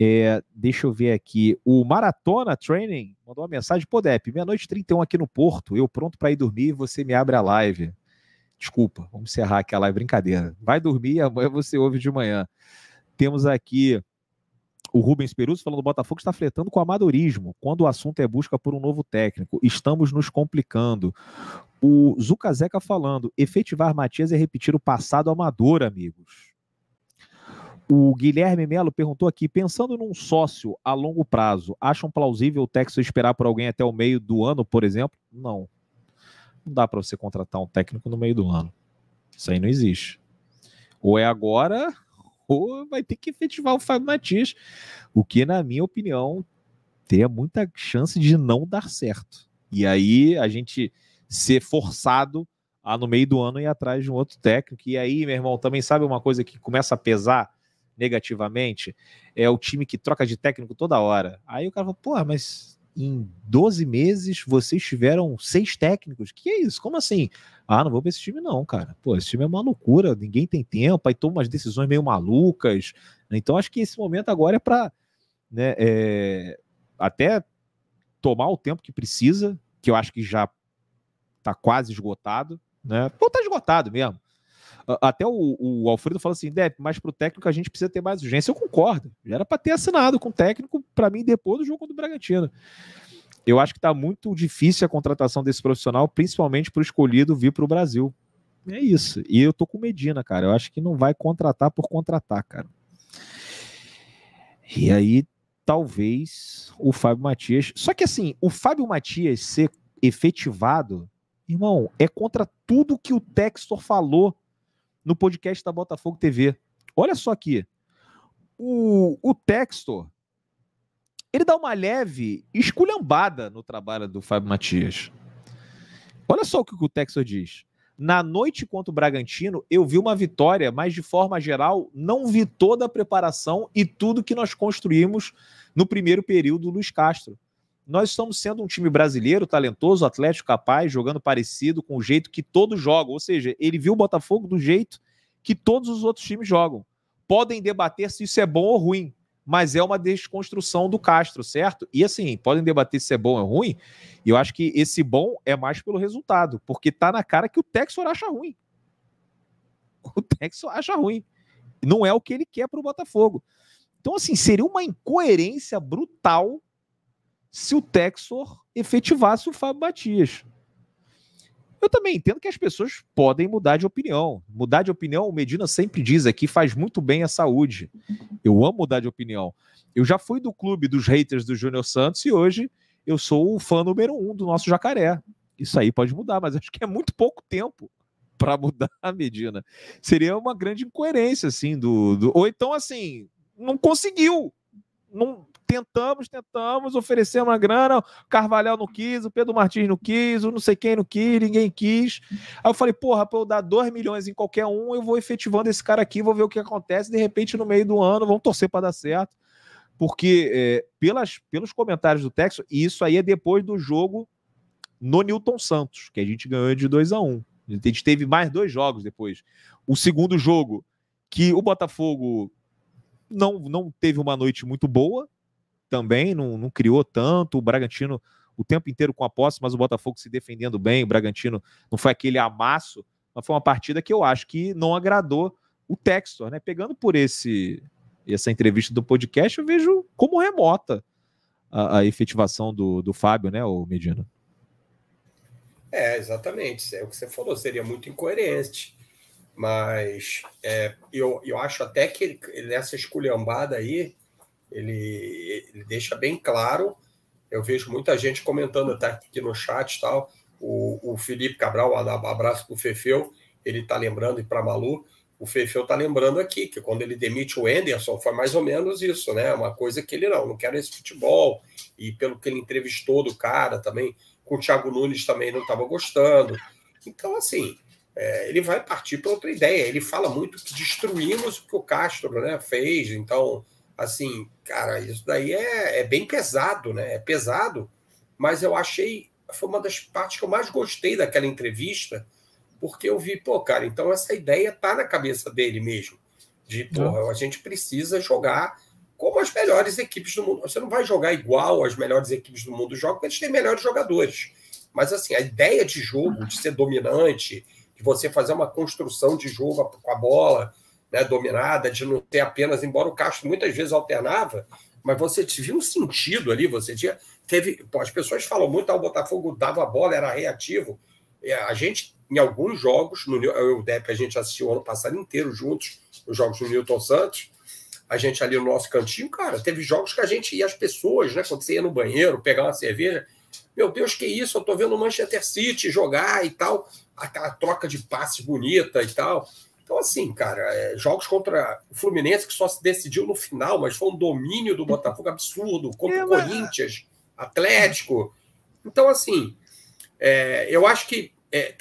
É, deixa eu ver aqui. O Maratona Training mandou uma mensagem: Pô, Dep, meia-noite 31 aqui no Porto, eu pronto para ir dormir e você me abre a live. Desculpa, vamos encerrar aqui a live, brincadeira. Vai dormir, amanhã você ouve de manhã. Temos aqui o Rubens Peruzzi falando do Botafogo está fletando com amadorismo. Quando o assunto é busca por um novo técnico, estamos nos complicando. O Zuca Zeca falando, efetivar Matias é repetir o passado amador, amigos. O Guilherme Melo perguntou aqui, pensando num sócio a longo prazo, acham plausível o Texas esperar por alguém até o meio do ano, por exemplo? Não. Não dá para você contratar um técnico no meio do ano. Isso aí não existe. Ou é agora, ou vai ter que efetivar o Fábio Matias, o que, na minha opinião, teria muita chance de não dar certo. E aí a gente ser forçado a, no meio do ano, ir atrás de um outro técnico. E aí, meu irmão, também sabe uma coisa que começa a pesar negativamente? É o time que troca de técnico toda hora. Aí o cara fala, porra, mas em 12 meses vocês tiveram seis técnicos. Que é isso? Como assim? Ah, não vou pra esse time, não, cara. Pô, esse time é uma loucura, ninguém tem tempo, aí toma umas decisões meio malucas. Então, acho que esse momento agora é para né, é, até tomar o tempo que precisa, que eu acho que já tá quase esgotado, né? Pô, tá esgotado mesmo. Até o, o Alfredo fala assim, Depp, mas pro técnico a gente precisa ter mais urgência. Eu concordo. Já era para ter assinado com o técnico, para mim, depois do jogo do Bragantino. Eu acho que está muito difícil a contratação desse profissional, principalmente para o escolhido vir para o Brasil. É isso. E eu tô com Medina, cara. Eu acho que não vai contratar por contratar, cara. E aí, talvez o Fábio Matias. Só que assim, o Fábio Matias ser efetivado, irmão, é contra tudo que o Textor falou no podcast da Botafogo TV. Olha só aqui. O, o Textor, ele dá uma leve esculhambada no trabalho do Fábio Matias. Olha só o que o texto diz. Na noite contra o Bragantino, eu vi uma vitória, mas de forma geral, não vi toda a preparação e tudo que nós construímos no primeiro período Luiz Castro nós estamos sendo um time brasileiro, talentoso, atlético, capaz, jogando parecido com o jeito que todos jogam. Ou seja, ele viu o Botafogo do jeito que todos os outros times jogam. Podem debater se isso é bom ou ruim, mas é uma desconstrução do Castro, certo? E assim, podem debater se é bom ou ruim, e eu acho que esse bom é mais pelo resultado, porque tá na cara que o Texor acha ruim. O Texor acha ruim. Não é o que ele quer para o Botafogo. Então, assim, seria uma incoerência brutal se o Texor efetivasse o Fábio Matias. Eu também entendo que as pessoas podem mudar de opinião. Mudar de opinião, o Medina sempre diz aqui, faz muito bem à saúde. Eu amo mudar de opinião. Eu já fui do clube dos haters do Júnior Santos e hoje eu sou o fã número um do nosso jacaré. Isso aí pode mudar, mas acho que é muito pouco tempo para mudar a Medina. Seria uma grande incoerência, assim, do, do. Ou então, assim, não conseguiu. Não, tentamos, tentamos, oferecer uma grana, o Carvalhal não quis, o Pedro Martins não quis, o não sei quem não quis, ninguém quis. Aí eu falei, porra, pra eu dar 2 milhões em qualquer um, eu vou efetivando esse cara aqui, vou ver o que acontece, de repente no meio do ano, vamos torcer para dar certo. Porque é, pelas, pelos comentários do Texas, e isso aí é depois do jogo no Newton Santos, que a gente ganhou de 2 a 1 um. A gente teve mais dois jogos depois. O segundo jogo, que o Botafogo não, não teve uma noite muito boa, também não, não criou tanto. O Bragantino o tempo inteiro com a posse, mas o Botafogo se defendendo bem. O Bragantino não foi aquele amasso, mas foi uma partida que eu acho que não agradou o Textor, né? Pegando por esse essa entrevista do podcast, eu vejo como remota a, a efetivação do, do Fábio, né, o Medina? É, exatamente. É o que você falou, seria muito incoerente. Mas é, eu, eu acho até que ele, nessa esculhambada aí, ele, ele deixa bem claro. Eu vejo muita gente comentando até tá aqui no chat e tal. O, o Felipe Cabral, abraço para o Fefeu, ele está lembrando, e para Malu, o Fefeu está lembrando aqui que quando ele demite o Enderson foi mais ou menos isso, né? Uma coisa que ele não, não quer esse futebol. E pelo que ele entrevistou do cara também, com o Thiago Nunes também não estava gostando. Então, assim, é, ele vai partir para outra ideia. Ele fala muito que destruímos o que o Castro né, fez, então assim, cara, isso daí é, é bem pesado, né? É pesado, mas eu achei, foi uma das partes que eu mais gostei daquela entrevista, porque eu vi, pô, cara, então essa ideia tá na cabeça dele mesmo, de, porra, a gente precisa jogar como as melhores equipes do mundo. Você não vai jogar igual as melhores equipes do mundo jogam, porque eles têm melhores jogadores. Mas, assim, a ideia de jogo, de ser dominante, de você fazer uma construção de jogo com a bola, né, dominada, de não ter apenas, embora o Castro muitas vezes alternava, mas você tinha um sentido ali, você tinha. Teve, pô, as pessoas falam muito, ah, o Botafogo dava a bola, era reativo. É, a gente, em alguns jogos, no UDEP, a gente assistiu o ano passado inteiro juntos, os jogos do Newton Santos, a gente ali no nosso cantinho, cara, teve jogos que a gente ia, as pessoas, né, quando você ia no banheiro, pegar uma cerveja, meu Deus, que isso, eu tô vendo o Manchester City jogar e tal, aquela troca de passes bonita e tal. Então, assim, cara, é, jogos contra o Fluminense que só se decidiu no final, mas foi um domínio do Botafogo absurdo, contra é, o Corinthians, Atlético. Então, assim, é, eu acho que. É,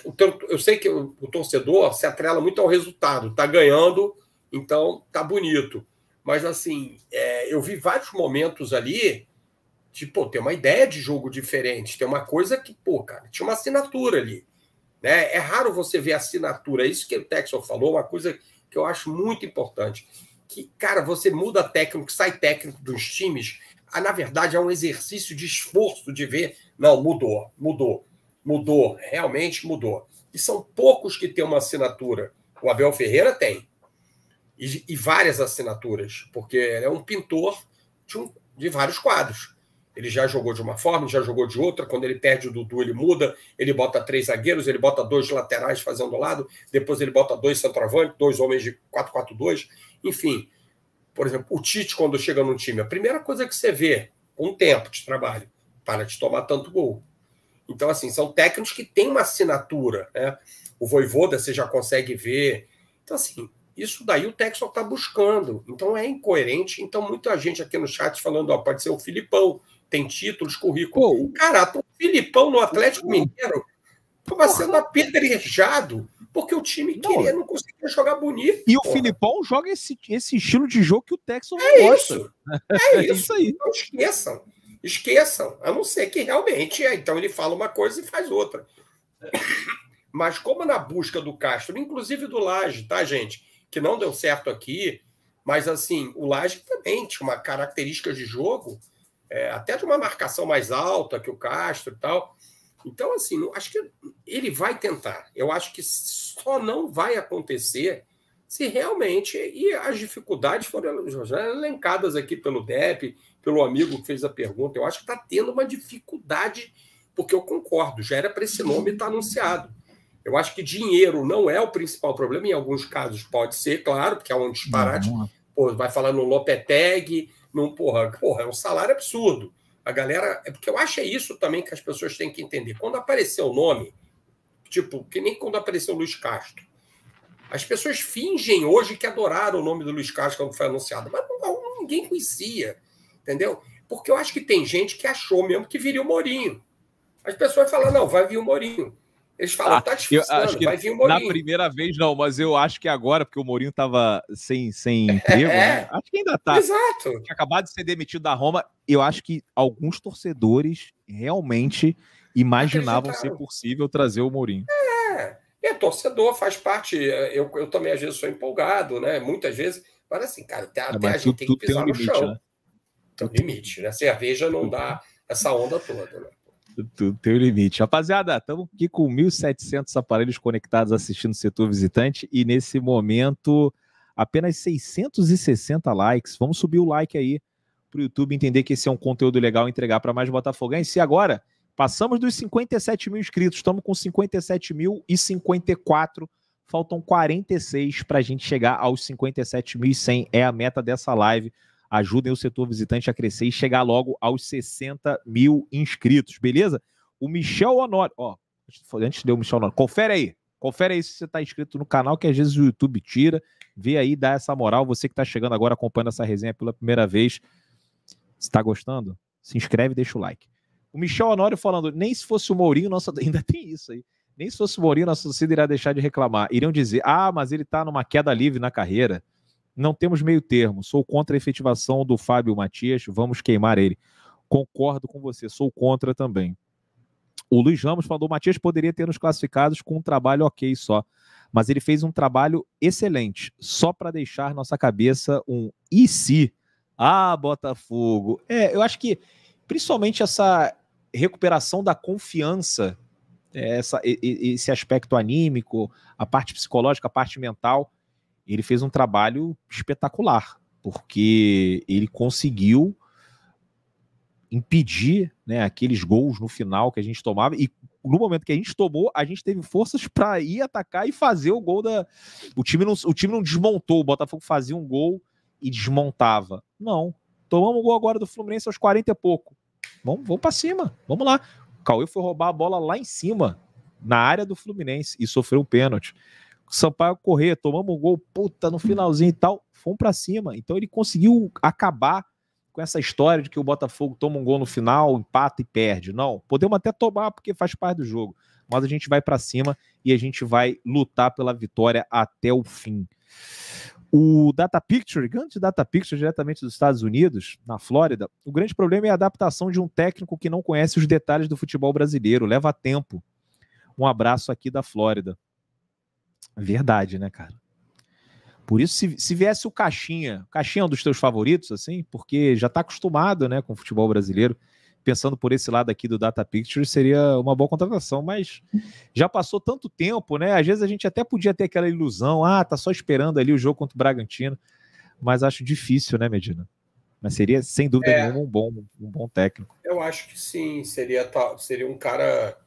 eu sei que o, torcedor se atrela muito ao resultado, tá ganhando, então tá bonito. Mas, assim, é, eu vi vários momentos ali de, pô, ter uma ideia de jogo diferente, tem uma coisa que, pô, cara, tinha uma assinatura ali. Né? É raro você ver assinatura. É isso que o Texel falou, é uma coisa que eu acho muito importante. Que, cara, você muda técnico, sai técnico dos times. Ah, na verdade, é um exercício de esforço de ver. Não, mudou, mudou, mudou, realmente mudou. E são poucos que têm uma assinatura. O Abel Ferreira tem. E, e várias assinaturas, porque ele é um pintor de, um, de vários quadros. Ele já jogou de uma forma, já jogou de outra. Quando ele perde o Dudu, ele muda. Ele bota três zagueiros, ele bota dois laterais fazendo lado. Depois ele bota dois centroavantes, dois homens de 4-4-2. Enfim, por exemplo, o Tite, quando chega num time, a primeira coisa que você vê, um tempo de trabalho, para de tomar tanto gol. Então, assim, são técnicos que têm uma assinatura. Né? O Voivoda você já consegue ver. Então, assim, isso daí o Texel está buscando. Então é incoerente. Então, muita gente aqui no chat falando, ó, pode ser o Filipão, tem títulos, currículo. Pô, Cara, o Filipão no Atlético Mineiro estava é sendo apedrejado porque o time queria, não, conseguia jogar bonito. E porra. o Filipão joga esse, esse estilo de jogo que o Texas é não gosta. Isso. É, é isso. isso aí. Não esqueçam. Esqueçam. A não ser que realmente é. Então ele fala uma coisa e faz outra. Mas como na busca do Castro, inclusive do Laje, tá, gente? Que não deu certo aqui, mas assim, o Laje também tinha uma característica de jogo é, até de uma marcação mais alta que o Castro e tal. Então, assim, acho que ele vai tentar. Eu acho que só não vai acontecer se realmente. E as dificuldades foram elencadas aqui pelo DEP, pelo amigo que fez a pergunta. Eu acho que está tendo uma dificuldade, porque eu concordo, já era para esse nome estar tá anunciado. Eu acho que dinheiro não é o principal problema, em alguns casos pode ser, claro, porque é um disparate. É. Pô, vai falar no Lopeteg, não, porra, porra, é um salário absurdo. A galera. É porque eu acho é isso também que as pessoas têm que entender. Quando apareceu o nome, tipo, que nem quando apareceu o Luiz Castro. As pessoas fingem hoje que adoraram o nome do Luiz Castro quando foi anunciado, mas não, ninguém conhecia, entendeu? Porque eu acho que tem gente que achou mesmo que viria o Mourinho. As pessoas falam, não, vai vir o Mourinho. Eles falam, ah, tá difícil vai vir o Mourinho. Na primeira vez, não, mas eu acho que agora, porque o Mourinho tava sem, sem é. emprego, é, né? acho que ainda tá. Exato. Acabado de ser demitido da Roma, eu acho que alguns torcedores realmente imaginavam ser possível trazer o Mourinho. É, é torcedor, faz parte. Eu, eu também, às vezes, sou empolgado, né? Muitas vezes. Mas assim, cara, até, é, até a gente tu, tem que pisar tem um no limite, chão. Né? Tem um limite, né? Cerveja não dá essa onda toda, né? Do tem limite. Rapaziada, estamos aqui com 1.700 aparelhos conectados assistindo o setor visitante e nesse momento apenas 660 likes. Vamos subir o like aí para o YouTube entender que esse é um conteúdo legal entregar para mais botafoguenses. E agora, passamos dos 57 mil inscritos, estamos com 57.054. Faltam 46 para a gente chegar aos 57.100, é a meta dessa live ajudem o setor visitante a crescer e chegar logo aos 60 mil inscritos, beleza? O Michel Honório, ó, antes de eu Michel Honório, confere aí, confere aí se você está inscrito no canal, que às vezes o YouTube tira, vê aí, dá essa moral, você que está chegando agora acompanhando essa resenha pela primeira vez, está gostando? Se inscreve e deixa o like. O Michel Honório falando, nem se fosse o Mourinho, nossa, ainda tem isso aí. Nem se fosse o Mourinho, nossa torcida irá deixar de reclamar. Iriam dizer, ah, mas ele está numa queda livre na carreira. Não temos meio termo. Sou contra a efetivação do Fábio Matias. Vamos queimar ele. Concordo com você. Sou contra também. O Luiz Ramos falou: Matias poderia ter nos classificados com um trabalho ok só. Mas ele fez um trabalho excelente, só para deixar nossa cabeça um e se? Ah, Botafogo. É, eu acho que principalmente essa recuperação da confiança, é, essa, esse aspecto anímico, a parte psicológica, a parte mental, ele fez um trabalho espetacular, porque ele conseguiu impedir né, aqueles gols no final que a gente tomava. E no momento que a gente tomou, a gente teve forças para ir atacar e fazer o gol da. O time, não, o time não desmontou, o Botafogo fazia um gol e desmontava. Não. Tomamos o gol agora do Fluminense aos 40 e pouco. Vamos, vamos para cima, vamos lá. O Cauê foi roubar a bola lá em cima, na área do Fluminense, e sofreu um pênalti. Sampaio correr, tomamos um gol, puta, no finalzinho e tal, fomos para cima. Então ele conseguiu acabar com essa história de que o Botafogo toma um gol no final, empata e perde. Não, podemos até tomar porque faz parte do jogo, mas a gente vai para cima e a gente vai lutar pela vitória até o fim. O Data Picture, grande Data Picture diretamente dos Estados Unidos, na Flórida, o grande problema é a adaptação de um técnico que não conhece os detalhes do futebol brasileiro, leva tempo. Um abraço aqui da Flórida. Verdade, né, cara? Por isso, se, se viesse o Caixinha, Caixinha é um dos teus favoritos, assim, porque já está acostumado né, com o futebol brasileiro. Pensando por esse lado aqui do Data Picture, seria uma boa contratação, mas já passou tanto tempo, né? Às vezes a gente até podia ter aquela ilusão, ah, tá só esperando ali o jogo contra o Bragantino, mas acho difícil, né, Medina? Mas seria, sem dúvida é, nenhuma, um bom, um bom técnico. Eu acho que sim, seria, seria um cara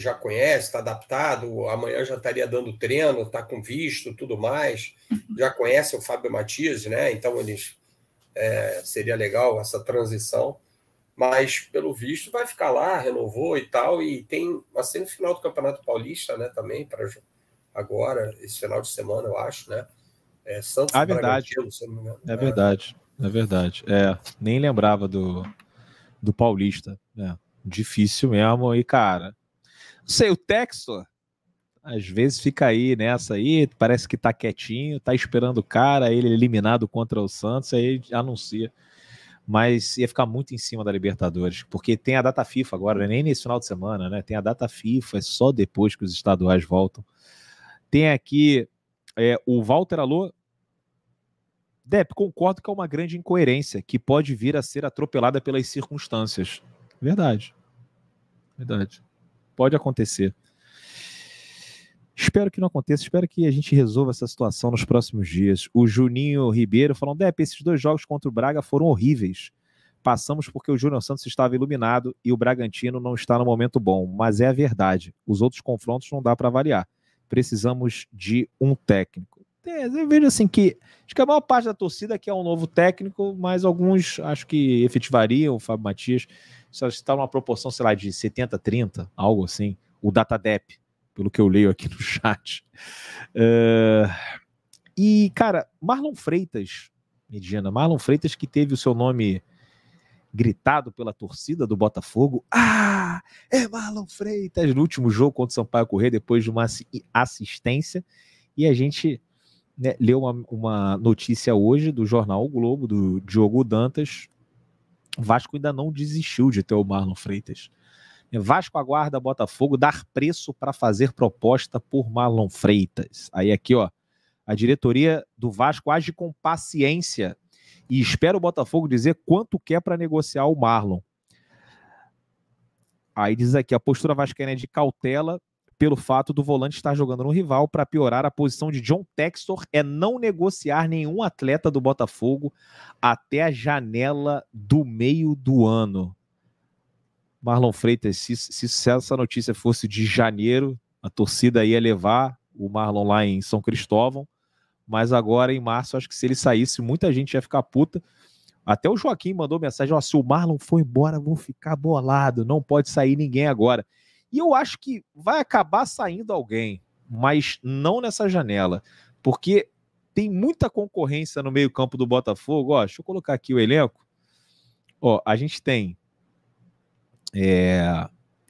já conhece, está adaptado, amanhã já estaria dando treino, está com visto, tudo mais, uhum. já conhece o Fábio Matias, né? Então eles é, seria legal essa transição, mas pelo visto vai ficar lá, renovou e tal, e tem uma assim, semifinal do Campeonato Paulista, né? Também para agora esse final de semana, eu acho, né? É Santos ah, é verdade. É verdade, é verdade. É, nem lembrava do do Paulista, né? Difícil mesmo e cara não sei, o Textor às vezes fica aí nessa aí, parece que tá quietinho, tá esperando o cara, ele é eliminado contra o Santos, aí anuncia. Mas ia ficar muito em cima da Libertadores, porque tem a data FIFA agora, né? nem nesse final de semana, né? Tem a data FIFA, é só depois que os estaduais voltam. Tem aqui é, o Walter Alô. Dep, concordo que é uma grande incoerência que pode vir a ser atropelada pelas circunstâncias. Verdade. Verdade pode acontecer. Espero que não aconteça, espero que a gente resolva essa situação nos próximos dias. O Juninho Ribeiro falando: Depp, esses dois jogos contra o Braga foram horríveis. Passamos porque o Júnior Santos estava iluminado e o Bragantino não está no momento bom, mas é a verdade. Os outros confrontos não dá para avaliar. Precisamos de um técnico. É, eu vejo assim que acho que a maior parte da torcida quer um novo técnico, mas alguns acho que efetivariam, o Fábio Matias se está numa proporção, sei lá, de 70-30, algo assim, o Datadep, pelo que eu leio aqui no chat. Uh, e, cara, Marlon Freitas, Mediana, Marlon Freitas que teve o seu nome gritado pela torcida do Botafogo. Ah, é Marlon Freitas no último jogo contra o Sampaio Corrêa, depois de uma assistência. E a gente né, leu uma, uma, notícia hoje do jornal o Globo, do Diogo Dantas, Vasco ainda não desistiu de ter o Marlon Freitas. Vasco aguarda Botafogo dar preço para fazer proposta por Marlon Freitas. Aí aqui, ó, a diretoria do Vasco age com paciência e espera o Botafogo dizer quanto quer para negociar o Marlon. Aí diz aqui, a postura vascaína é de cautela pelo fato do volante estar jogando no rival. Para piorar, a posição de John Textor é não negociar nenhum atleta do Botafogo até a janela do meio do ano. Marlon Freitas, se, se essa notícia fosse de janeiro, a torcida ia levar o Marlon lá em São Cristóvão. Mas agora, em março, acho que se ele saísse, muita gente ia ficar puta. Até o Joaquim mandou mensagem: ó, se o Marlon for embora, vou ficar bolado, não pode sair ninguém agora. E eu acho que vai acabar saindo alguém, mas não nessa janela, porque tem muita concorrência no meio-campo do Botafogo. Ó, deixa eu colocar aqui o elenco. Ó, a gente tem. É,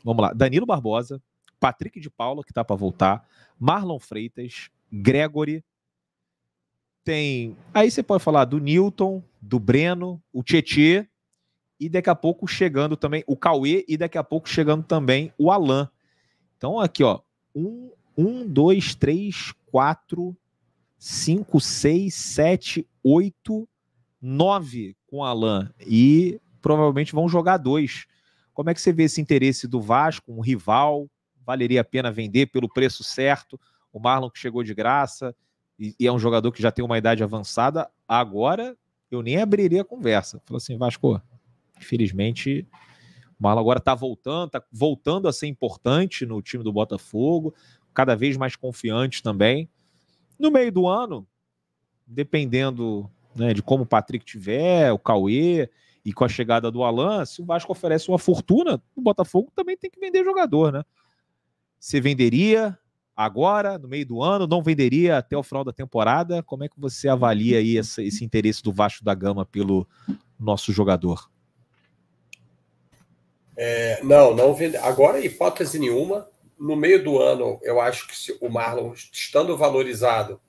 vamos lá, Danilo Barbosa, Patrick de Paula, que tá para voltar, Marlon Freitas, Gregory. Tem. Aí você pode falar do Newton, do Breno, o Tietê e daqui a pouco chegando também o Cauê e daqui a pouco chegando também o Alan. Então aqui, ó, um, um, dois, três, quatro, cinco, seis, sete, oito, nove com o Alan e provavelmente vão jogar dois. Como é que você vê esse interesse do Vasco, um rival? Valeria a pena vender pelo preço certo? O Marlon que chegou de graça e, e é um jogador que já tem uma idade avançada. Agora eu nem abriria a conversa. Falou assim, Vasco, Infelizmente, o Marlon agora está voltando, está voltando a ser importante no time do Botafogo, cada vez mais confiante também. No meio do ano, dependendo né, de como o Patrick tiver, o Cauê, e com a chegada do Alan, se o Vasco oferece uma fortuna, o Botafogo também tem que vender jogador, né? Você venderia agora, no meio do ano, não venderia até o final da temporada? Como é que você avalia aí esse, esse interesse do Vasco da Gama pelo nosso jogador? É, não, não vende. Agora, hipótese nenhuma. No meio do ano, eu acho que o Marlon, estando valorizado,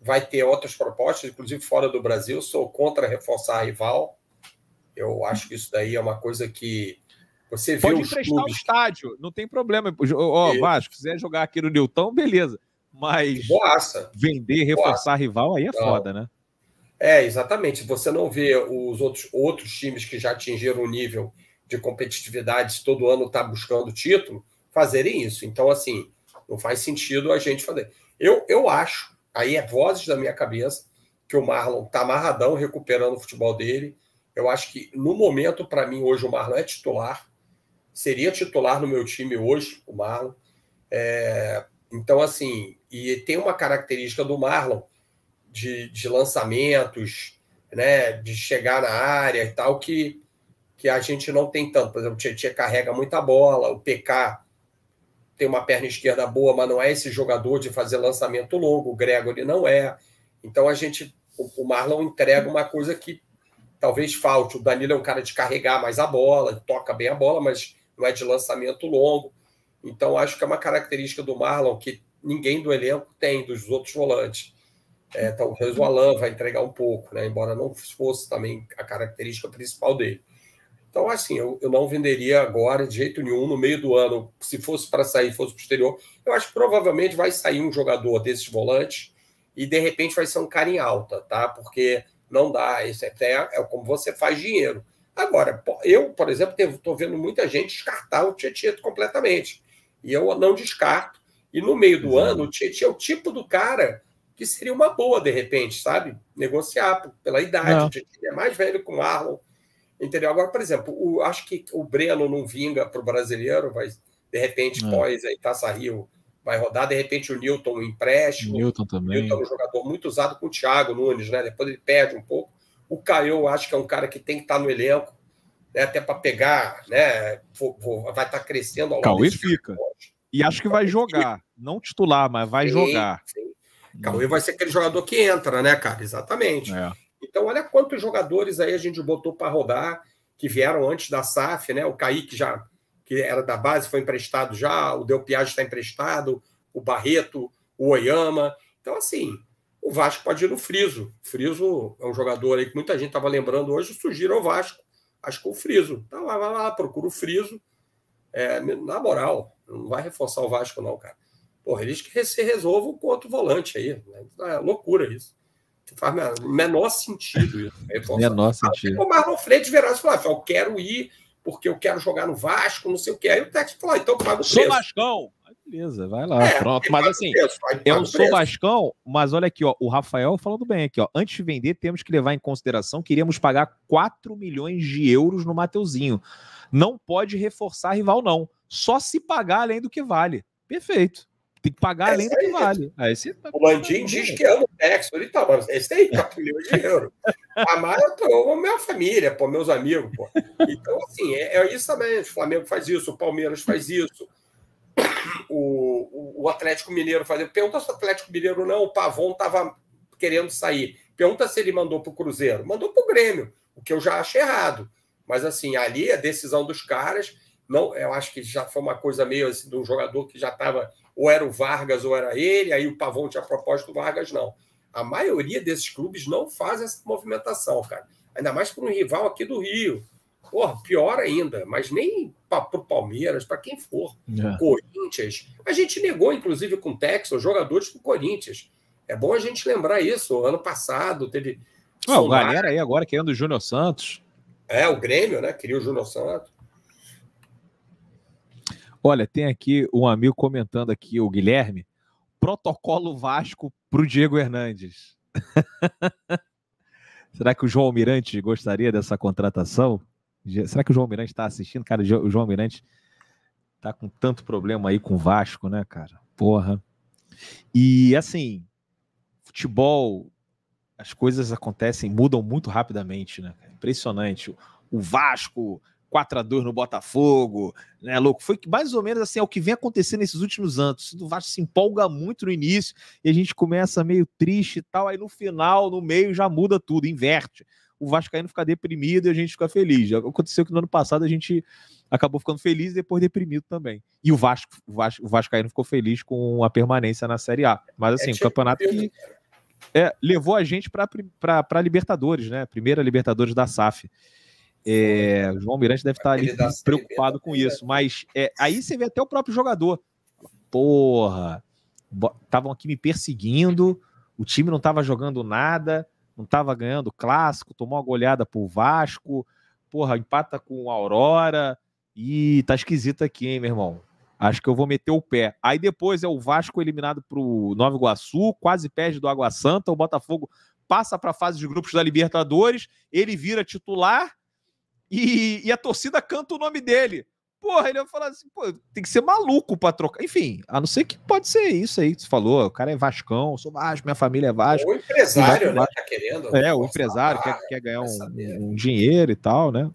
vai ter outras propostas, inclusive fora do Brasil. Sou contra reforçar a rival. Eu acho que isso daí é uma coisa que você vê Pode emprestar clubes... o estádio, não tem problema. O Vasco, quiser jogar aqui no Newton, beleza. Mas Boaça. vender, reforçar a rival, aí é foda, né? É, exatamente. Você não vê os outros, outros times que já atingiram o nível de competitividades todo ano está buscando título, fazerem isso. Então, assim, não faz sentido a gente fazer. Eu, eu acho, aí é vozes da minha cabeça, que o Marlon está amarradão recuperando o futebol dele. Eu acho que, no momento, para mim, hoje o Marlon é titular. Seria titular no meu time hoje, o Marlon. É, então, assim, e tem uma característica do Marlon de, de lançamentos, né, de chegar na área e tal, que que a gente não tem tanto. Por exemplo, o Tietchan carrega muita bola, o PK tem uma perna esquerda boa, mas não é esse jogador de fazer lançamento longo, o Gregory não é. Então a gente, o Marlon entrega uma coisa que talvez falte. O Danilo é um cara de carregar mais a bola, toca bem a bola, mas não é de lançamento longo. Então acho que é uma característica do Marlon que ninguém do elenco tem, dos outros volantes. É, talvez o Alan vai entregar um pouco, né? embora não fosse também a característica principal dele. Então, assim, eu, eu não venderia agora de jeito nenhum, no meio do ano, se fosse para sair, fosse para o exterior. Eu acho que provavelmente vai sair um jogador desses volantes e de repente vai ser um cara em alta, tá? Porque não dá, isso até é, é como você faz dinheiro. Agora, eu, por exemplo, estou vendo muita gente descartar o Tietchan completamente. E eu não descarto. E no meio do uhum. ano, o Tietchan é o tipo do cara que seria uma boa, de repente, sabe? Negociar pela idade. Não. É. O Tietchan é mais velho com o Marlon, Entendeu? Agora, por exemplo, o, acho que o Breno não vinga para o brasileiro, mas de repente, é. pós a Taça Rio vai rodar, de repente o Newton um empréstimo. Newton também. Newton é um jogador muito usado com o Thiago Nunes, né? Depois ele perde um pouco. O Caio, acho que é um cara que tem que estar tá no elenco, né? até para pegar, né? Vai estar tá crescendo ao longo fica. E acho que vai jogar, não titular, mas vai sim, jogar. Sim. Cauê vai ser aquele jogador que entra, né, cara? Exatamente. É. Então, olha quantos jogadores aí a gente botou para rodar, que vieram antes da SAF, né? O Kaique já, que era da base, foi emprestado já, o Del Piage está emprestado, o Barreto, o Oyama. Então, assim, o Vasco pode ir no Friso. Friso é um jogador aí que muita gente estava lembrando hoje, sugiro ao Vasco. Acho que o Friso. Tá lá, vai lá, procura o Friso. É, na moral, não vai reforçar o Vasco, não, cara. Porra, eles que se resolvam com outro volante aí. Né? É loucura isso. Faz menor sentido isso. Né? menor falar, sentido. O Marlon Freitas virava e falava: eu quero ir porque eu quero jogar no Vasco, não sei o que. Aí o Tex falou: então paga o preço. Sou Vascão! beleza, vai lá, é, pronto. Mas assim, preço, eu sou Vascão, mas olha aqui, ó, o Rafael falando bem aqui, ó. Antes de vender, temos que levar em consideração que iríamos pagar 4 milhões de euros no Mateuzinho. Não pode reforçar rival, não. Só se pagar além do que vale. Perfeito. Tem que pagar além do que vale. É, aí você tá o Landim diz que ama o Texas ele tá mas esse aí, 4 milhões de euros. Amar ah, eu tô, minha família, pô, meus amigos, pô. Então, assim, é, é isso também. O Flamengo faz isso, o Palmeiras faz isso. O, o, Atlético Mineiro isso. Pergunta se o Atlético Mineiro não, o Pavon estava querendo sair. Pergunta se ele mandou para o Cruzeiro. Mandou para o Grêmio, o que eu já acho errado. Mas assim, ali a decisão dos caras, não, eu acho que já foi uma coisa meio assim, de um jogador que já estava ou era o Vargas ou era ele, aí o Pavão tinha proposto o Vargas, não. A maioria desses clubes não faz essa movimentação, cara. Ainda mais para um rival aqui do Rio. Porra, pior ainda, mas nem para o Palmeiras, para quem for. É. Corinthians. A gente negou, inclusive, com o Texas, jogadores do Corinthians. É bom a gente lembrar isso. Ano passado teve. Ah, o galera aí agora querendo é o Júnior Santos. É, o Grêmio, né? Queria o Júnior Santos. Olha, tem aqui um amigo comentando aqui, o Guilherme, protocolo Vasco para o Diego Hernandes. Será que o João Almirante gostaria dessa contratação? Será que o João Almirante está assistindo? Cara, o João Almirante tá com tanto problema aí com o Vasco, né, cara? Porra. E assim, futebol, as coisas acontecem, mudam muito rapidamente, né? Impressionante. O Vasco 4 a 2 no Botafogo, né, louco? Foi mais ou menos assim, é o que vem acontecendo nesses últimos anos. O Vasco se empolga muito no início e a gente começa meio triste e tal, aí no final, no meio, já muda tudo, inverte. O Vasco Vascaíno fica deprimido e a gente fica feliz. Aconteceu que no ano passado a gente acabou ficando feliz e depois deprimido também. E o Vasco, o Vasco, o Vascaíno ficou feliz com a permanência na Série A. Mas assim, é o tipo campeonato que né? é, levou a gente para Libertadores, né? Primeira Libertadores da SAF. É, o João Mirante deve estar ali preocupado com isso. É. Mas é, aí você vê até o próprio jogador. Porra, estavam aqui me perseguindo, o time não estava jogando nada, não estava ganhando clássico, tomou uma goleada pro Vasco, porra, empata com a Aurora. e tá esquisito aqui, hein, meu irmão? Acho que eu vou meter o pé. Aí depois é o Vasco eliminado pro Nova Iguaçu, quase perde do Água Santa, o Botafogo passa para a fase de grupos da Libertadores, ele vira titular e, e a torcida canta o nome dele. Porra, ele vai falar assim, pô, tem que ser maluco pra trocar. Enfim, a não ser que pode ser isso aí que você falou. O cara é Vascão, sou Vasco, minha família é Vasco. O empresário, né? Tá querendo. É, o empresário quer, quer ganhar um, um, dinheiro e tal, né?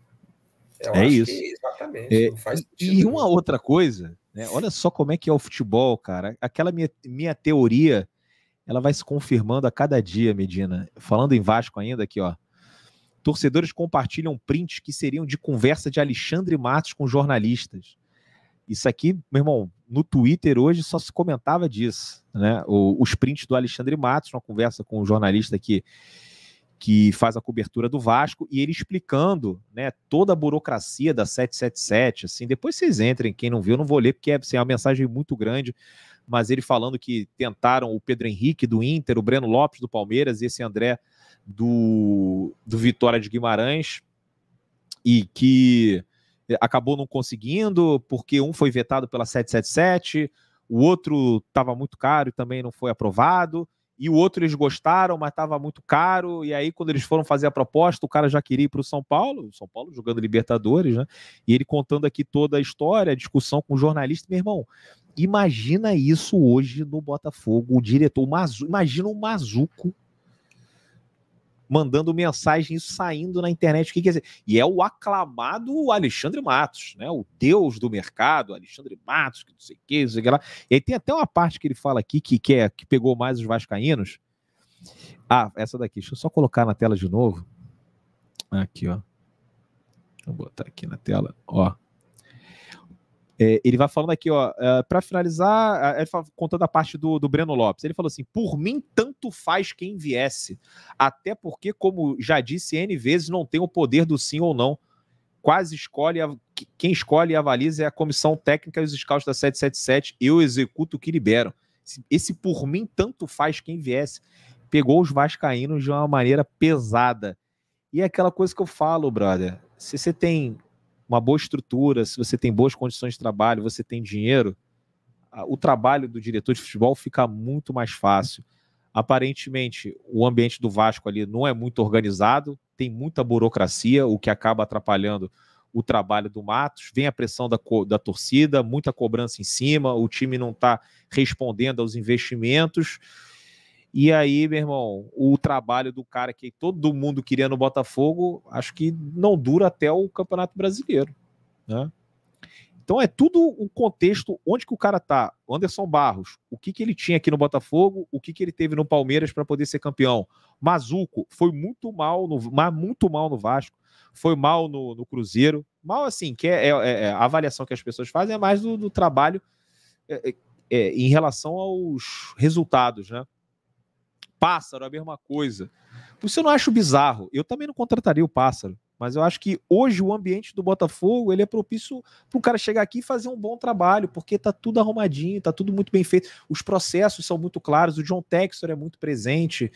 Eu é isso. Que, exatamente. É, e uma né? outra coisa, né? Olha só como é que é o futebol, cara. Aquela minha, minha teoria, ela vai se confirmando a cada dia, Medina. Falando em Vasco ainda aqui, ó. Torcedores compartilham prints que seriam de conversa de Alexandre Matos com jornalistas. Isso aqui, meu irmão, no Twitter hoje só se comentava disso, né? O, os prints do Alexandre Matos, uma conversa com um jornalista que, que faz a cobertura do Vasco, e ele explicando né, toda a burocracia da 777. Assim, depois vocês entrem, quem não viu, não vou ler, porque é, assim, é uma mensagem muito grande. Mas ele falando que tentaram o Pedro Henrique do Inter, o Breno Lopes do Palmeiras e esse André do, do Vitória de Guimarães e que acabou não conseguindo, porque um foi vetado pela 777, o outro estava muito caro e também não foi aprovado, e o outro eles gostaram, mas estava muito caro, e aí quando eles foram fazer a proposta, o cara já queria ir para o São Paulo, São Paulo jogando Libertadores, né? E ele contando aqui toda a história, a discussão com o jornalista, meu irmão, imagina isso hoje no Botafogo, o diretor, o Mazu, imagina o Mazuco mandando mensagens saindo na internet. O que quer dizer? E é o aclamado Alexandre Matos, né? O deus do mercado, Alexandre Matos, que não sei o que, não sei o que lá. E aí tem até uma parte que ele fala aqui que, que, é, que pegou mais os vascaínos. Ah, essa daqui. Deixa eu só colocar na tela de novo. Aqui, ó. Vou botar aqui na tela, ó. É, ele vai falando aqui, ó, é, para finalizar, é, ele fala, contando a parte do, do Breno Lopes, ele falou assim: por mim, tanto faz quem viesse, até porque, como já disse N vezes, não tem o poder do sim ou não. Quase escolhe, a, quem escolhe e avaliza é a comissão técnica e os scouts da 777. Eu executo o que libero. Esse, esse por mim, tanto faz quem viesse, pegou os Vascaínos de uma maneira pesada. E é aquela coisa que eu falo, brother. Se você tem uma boa estrutura, se você tem boas condições de trabalho, você tem dinheiro, o trabalho do diretor de futebol fica muito mais fácil. Aparentemente, o ambiente do Vasco ali não é muito organizado, tem muita burocracia, o que acaba atrapalhando o trabalho do Matos. Vem a pressão da, da torcida, muita cobrança em cima, o time não está respondendo aos investimentos. E aí, meu irmão, o trabalho do cara que todo mundo queria no Botafogo, acho que não dura até o Campeonato Brasileiro, né? Então é tudo o contexto onde que o cara tá. Anderson Barros, o que que ele tinha aqui no Botafogo, o que que ele teve no Palmeiras para poder ser campeão. Mazuco foi muito mal no, muito mal no Vasco, foi mal no, no Cruzeiro, mal assim que é, é, é, é a avaliação que as pessoas fazem é mais do, do trabalho é, é, em relação aos resultados, né? Pássaro, a mesma coisa. Você não acha bizarro? Eu também não contrataria o Pássaro. Mas eu acho que hoje o ambiente do Botafogo ele é propício para o cara chegar aqui e fazer um bom trabalho, porque tá tudo arrumadinho, tá tudo muito bem feito, os processos são muito claros, o John Textor é muito presente.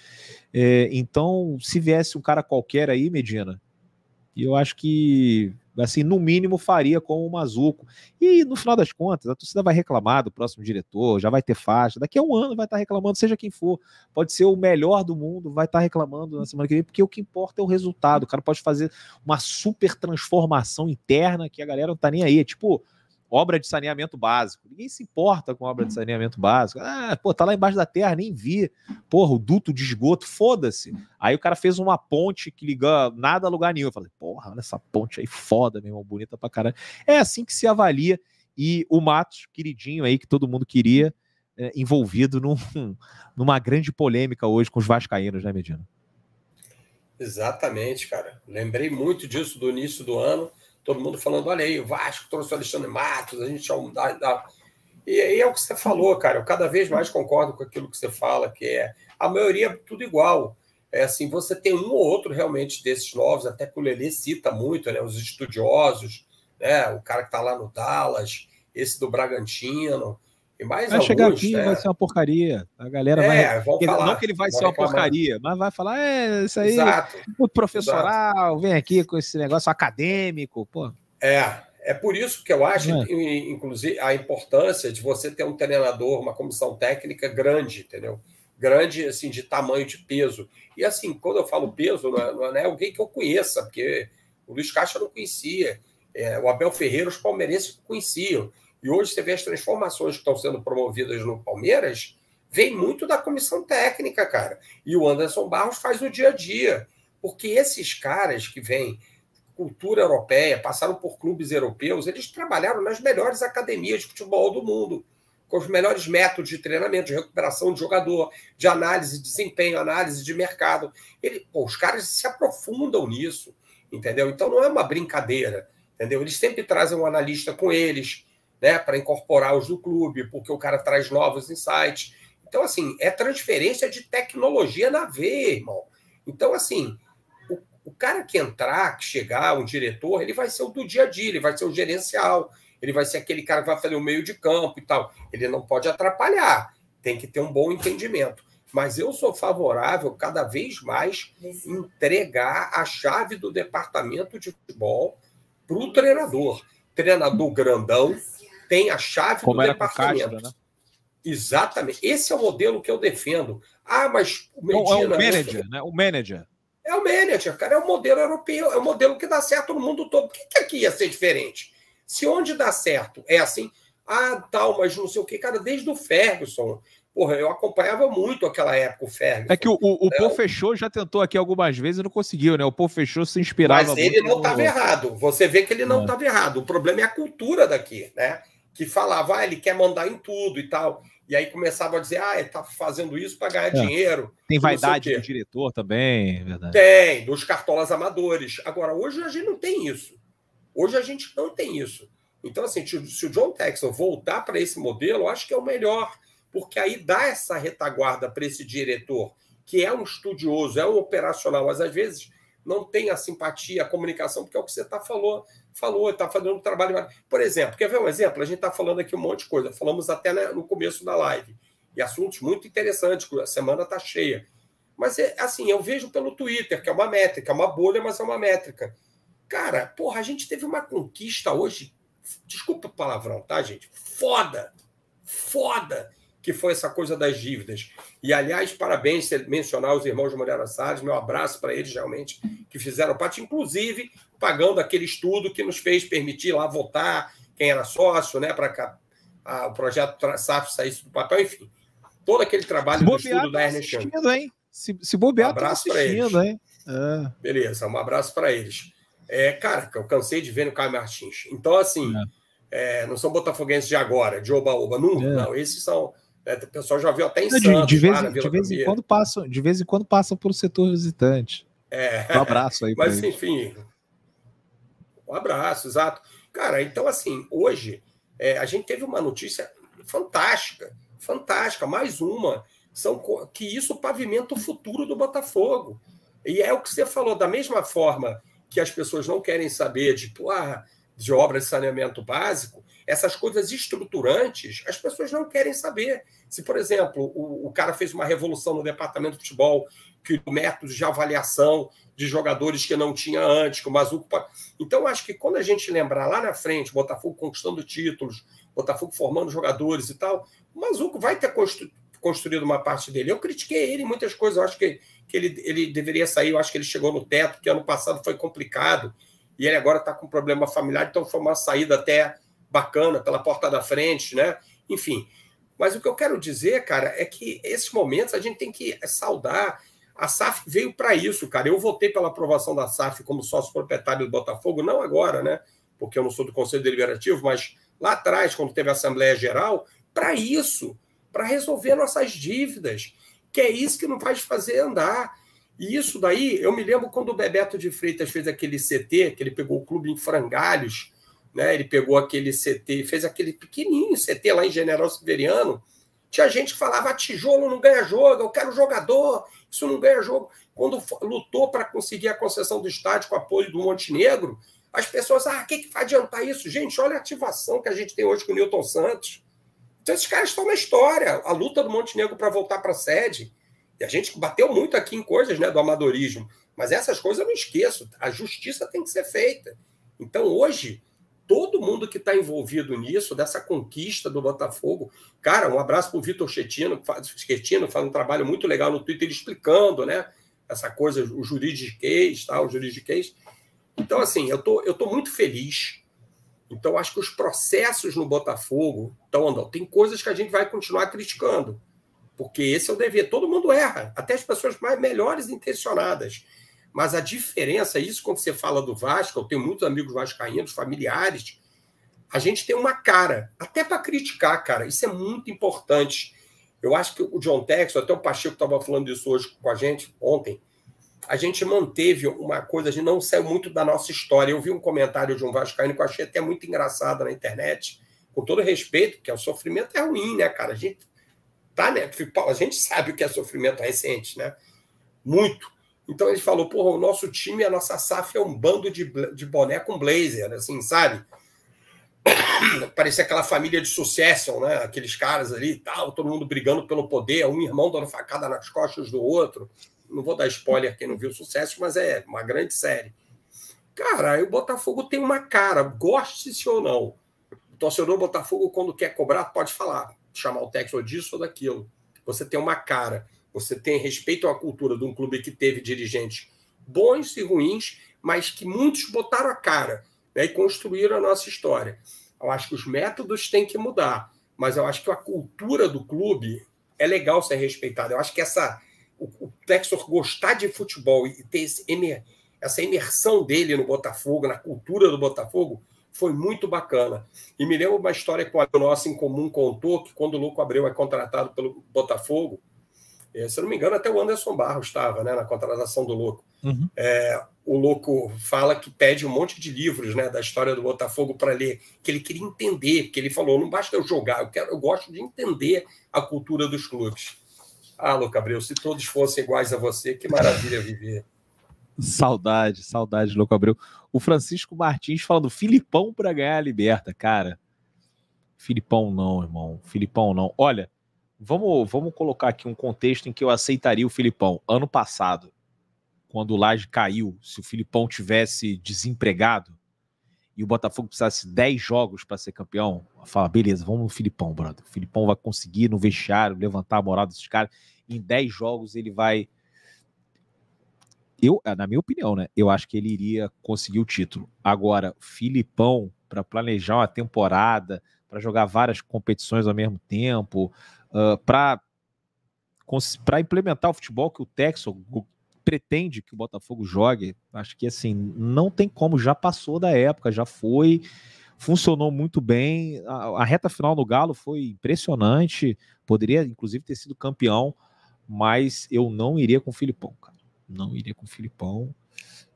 É, então, se viesse um cara qualquer aí, Medina, eu acho que assim, no mínimo faria com o Mazuco. E no final das contas, a torcida vai reclamar do próximo diretor, já vai ter faixa, daqui a um ano vai estar reclamando, seja quem for. Pode ser o melhor do mundo, vai estar reclamando na semana que vem, porque o que importa é o resultado. O cara pode fazer uma super transformação interna que a galera não tá nem aí. É tipo, obra de saneamento básico. Ninguém se importa com obra de saneamento básico. Ah, pô, tá lá embaixo da terra, nem vi. Porra, o duto de esgoto, foda-se. Aí o cara fez uma ponte que liga nada a lugar nenhum. Eu falei, porra, olha essa ponte aí, foda, meu irmão, bonita pra caralho. É assim que se avalia. E o Matos, queridinho aí, que todo mundo queria, é, envolvido num, numa grande polêmica hoje com os vascaínos, né, Medina? Exatamente, cara. Lembrei muito disso do início do ano todo mundo falando: olha aí, o Vasco trouxe o Alexandre Matos, a gente é um. Dá, dá. E, e é o que você falou, cara. Eu cada vez mais concordo com aquilo que você fala, que é a maioria é tudo igual. É assim, você tem um ou outro realmente desses novos, até que o Lelê cita muito, né? Os estudiosos, né? O cara que está lá no Dallas, esse do Bragantino vai chegar aqui é... vai ser uma porcaria. A galera é, vai. Falar, não que ele vai ser uma reclamar. porcaria, mas vai falar: é, isso aí. Exato. O professoral, Exato. vem aqui com esse negócio acadêmico, pô. É, é por isso que eu acho, é. inclusive, a importância de você ter um treinador, uma comissão técnica grande, entendeu? Grande, assim, de tamanho, de peso. E, assim, quando eu falo peso, não é, é, é alguém que eu conheça, porque o Luiz Caixa não conhecia, é, o Abel Ferreira, os palmeirenses conheciam e hoje você vê as transformações que estão sendo promovidas no Palmeiras, vem muito da comissão técnica, cara. E o Anderson Barros faz o dia a dia. Porque esses caras que vêm cultura europeia, passaram por clubes europeus, eles trabalharam nas melhores academias de futebol do mundo, com os melhores métodos de treinamento, de recuperação de jogador, de análise de desempenho, análise de mercado. Ele, pô, os caras se aprofundam nisso, entendeu? Então não é uma brincadeira, entendeu? Eles sempre trazem um analista com eles, né, para incorporar os do clube, porque o cara traz novos insights. Então, assim, é transferência de tecnologia na veia, irmão. Então, assim, o, o, cara que entrar, que chegar, um diretor, ele vai ser o do dia a dia, ele vai ser o gerencial, ele vai ser aquele cara que vai fazer o meio de campo e tal. Ele não pode atrapalhar, tem que ter um bom entendimento. Mas eu sou favorável cada vez mais entregar a chave do departamento de futebol para o treinador. Treinador grandão, tem a chave Como do era departamento. Com né? Exatamente. Esse é o modelo que eu defendo. Ah, mas o Medina, Não, é o manager, né? O manager. É o manager, cara, é o modelo europeu, é o modelo que dá certo no mundo todo. Por que, que aqui ia ser diferente? Se onde dá certo é assim, ah, tal, mas não sei o que, cara, desde o Ferguson. Porra, eu acompanhava muito aquela época o Ferguson. É que o, o, o Fechou já tentou aqui algumas vezes e não conseguiu, né? O Paul Fechou se inspirava Mas ele não estava errado. Você vê que ele não estava é. errado. O problema é a cultura daqui, né? que falava, ah, ele quer mandar em tudo e tal. E aí começava a dizer, ah, está fazendo isso para ganhar é. dinheiro. Tem vaidade do diretor também, é verdade. Tem, dos cartolas amadores. Agora, hoje a gente não tem isso. Hoje a gente não tem isso. Então, assim, se o John Texel voltar para esse modelo, eu acho que é o melhor, porque aí dá essa retaguarda para esse diretor, que é um estudioso, é um operacional, mas às vezes não tem a simpatia, a comunicação, porque é o que você tá falou, falou, está fazendo um trabalho. Por exemplo, quer ver um exemplo? A gente está falando aqui um monte de coisa, falamos até né, no começo da live, e assuntos muito interessantes, a semana está cheia. Mas, é, assim, eu vejo pelo Twitter, que é uma métrica, é uma bolha, mas é uma métrica. Cara, porra, a gente teve uma conquista hoje, desculpa o palavrão, tá, gente? Foda! Foda! que foi essa coisa das dívidas. E, aliás, parabéns mencionar os irmãos de Moreira Salles, meu abraço para eles, realmente, que fizeram parte, inclusive pagando aquele estudo que nos fez permitir lá votar quem era sócio, né, para o projeto SAF saísse do papel, enfim. Todo aquele trabalho do estudo da tá Ernest Young. Se, se bobear, um tá abraço para eles. Hein? É. Beleza, um abraço para eles. É, cara, eu cansei de ver no Caio Martins. Então, assim, é. É, não são botafoguenses de agora, de oba-oba, nunca, é. não. Esses são é, o pessoal já viu até em de, Santos, de vez, lá, de vez em quando passam, de vez em quando passam por setor visitante. É. Um abraço aí. Mas enfim, um abraço, exato. Cara, então assim, hoje é, a gente teve uma notícia fantástica, fantástica, mais uma, são que isso pavimenta o futuro do Botafogo. E é o que você falou, da mesma forma que as pessoas não querem saber de, ah, de de saneamento básico, essas coisas estruturantes, as pessoas não querem saber. Se, por exemplo, o, o cara fez uma revolução no departamento de futebol, que método de avaliação de jogadores que não tinha antes, que o Mazuco. Então, acho que quando a gente lembrar lá na frente, Botafogo conquistando títulos, Botafogo formando jogadores e tal, o Mazuco vai ter constru... construído uma parte dele. Eu critiquei ele em muitas coisas, eu acho que, que ele, ele deveria sair, eu acho que ele chegou no teto, porque ano passado foi complicado, e ele agora está com problema familiar, então foi uma saída até bacana pela porta da frente, né? Enfim. Mas o que eu quero dizer, cara, é que esses momentos a gente tem que saudar. A SAF veio para isso, cara. Eu votei pela aprovação da SAF como sócio proprietário do Botafogo, não agora, né? Porque eu não sou do Conselho Deliberativo, mas lá atrás, quando teve a Assembleia Geral, para isso, para resolver nossas dívidas, que é isso que não faz fazer andar. E isso daí, eu me lembro quando o Bebeto de Freitas fez aquele CT, que ele pegou o clube em frangalhos, né? Ele pegou aquele CT, fez aquele pequenininho CT lá em General Siberiano Tinha gente que falava ah, tijolo não ganha jogo, eu quero jogador, isso não ganha jogo. Quando lutou para conseguir a concessão do estádio com apoio do Montenegro, as pessoas, ah, o que, que vai adiantar isso? Gente, olha a ativação que a gente tem hoje com o Newton Santos. Então, esses caras estão na história. A luta do Montenegro para voltar para a sede. E a gente bateu muito aqui em coisas né, do amadorismo. Mas essas coisas eu não esqueço. A justiça tem que ser feita. Então, hoje, todo mundo que está envolvido nisso, dessa conquista do Botafogo. Cara, um abraço para o Vitor Chetino que faz um trabalho muito legal no Twitter explicando, né? Essa coisa, o juridiquês, tá? o juridiquês. Então, assim, eu tô, eu tô muito feliz. Então, acho que os processos no Botafogo estão andando. Tem coisas que a gente vai continuar criticando, porque esse é o dever. Todo mundo erra, até as pessoas mais melhores intencionadas. Mas a diferença, isso quando você fala do Vasco, eu tenho muitos amigos vascaínos, familiares, a gente tem uma cara, até para criticar, cara. Isso é muito importante. Eu acho que o John Tex, até o Pacheco estava falando isso hoje com a gente, ontem. A gente manteve uma coisa, a gente não saiu muito da nossa história. Eu vi um comentário de um Vascaíno que eu achei até muito engraçado na internet, com todo respeito, que é o sofrimento é ruim, né, cara? A gente, tá, né? a gente sabe o que é sofrimento recente, né? Muito. Então ele falou: porra, o nosso time, a nossa SAF é um bando de, de boné com blazer, assim, sabe? Parecia aquela família de sucesso, né? Aqueles caras ali tal, todo mundo brigando pelo poder, um irmão dando facada nas costas do outro. Não vou dar spoiler quem não viu o sucesso, mas é uma grande série. Cara, aí o Botafogo tem uma cara, goste-se ou não. O torcedor Botafogo, quando quer cobrar, pode falar, chamar o técnico disso ou daquilo. Você tem uma cara. Você tem respeito à cultura de um clube que teve dirigentes bons e ruins, mas que muitos botaram a cara né, e construíram a nossa história. Eu acho que os métodos têm que mudar, mas eu acho que a cultura do clube é legal ser respeitada. Eu acho que essa o, o gostar de futebol e ter esse, essa imersão dele no Botafogo, na cultura do Botafogo, foi muito bacana. E me lembro uma história que o nosso em comum contou que quando o Louco Abreu é contratado pelo Botafogo, é, se eu não me engano, até o Anderson Barros estava né, na contratação do Louco. Uhum. É, o Louco fala que pede um monte de livros né, da história do Botafogo para ler, que ele queria entender, porque ele falou: não basta eu jogar, eu, quero, eu gosto de entender a cultura dos clubes. Ah, Louco Abreu, se todos fossem iguais a você, que maravilha viver. saudade, saudade, Louco Abreu. O Francisco Martins falando: Filipão para ganhar a liberta, cara. Filipão não, irmão. Filipão não. Olha, Vamos, vamos colocar aqui um contexto em que eu aceitaria o Filipão. Ano passado, quando o Laje caiu, se o Filipão tivesse desempregado e o Botafogo precisasse 10 jogos para ser campeão, fala, beleza, vamos no Filipão, brother. O Filipão vai conseguir no vestiário levantar a moral desses caras. Em 10 jogos ele vai eu, na minha opinião, né? Eu acho que ele iria conseguir o título. Agora, Filipão, para planejar uma temporada, para jogar várias competições ao mesmo tempo, uh, ah, para implementar o futebol que o Texas pretende que o Botafogo jogue, acho que assim, não tem como, já passou da época, já foi, funcionou muito bem. A, a reta final no Galo foi impressionante, poderia inclusive ter sido campeão, mas eu não iria com o Filipão, cara. Não iria com o Filipão.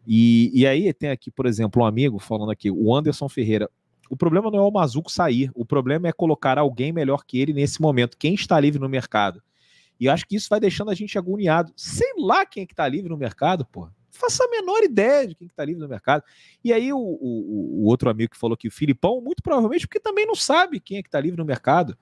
E, e aí tem aqui, por exemplo, um amigo falando aqui, o Anderson Ferreira. O problema não é o Mazuco sair, o problema é colocar alguém melhor que ele nesse momento. Quem está livre no mercado? E eu acho que isso vai deixando a gente agoniado. Sei lá quem é que está livre no mercado, pô. Faça a menor ideia de quem está que tá livre no mercado. E aí, o, o, o, outro amigo que falou que o Filipão, muito provavelmente, porque também não sabe quem é que está livre no mercado.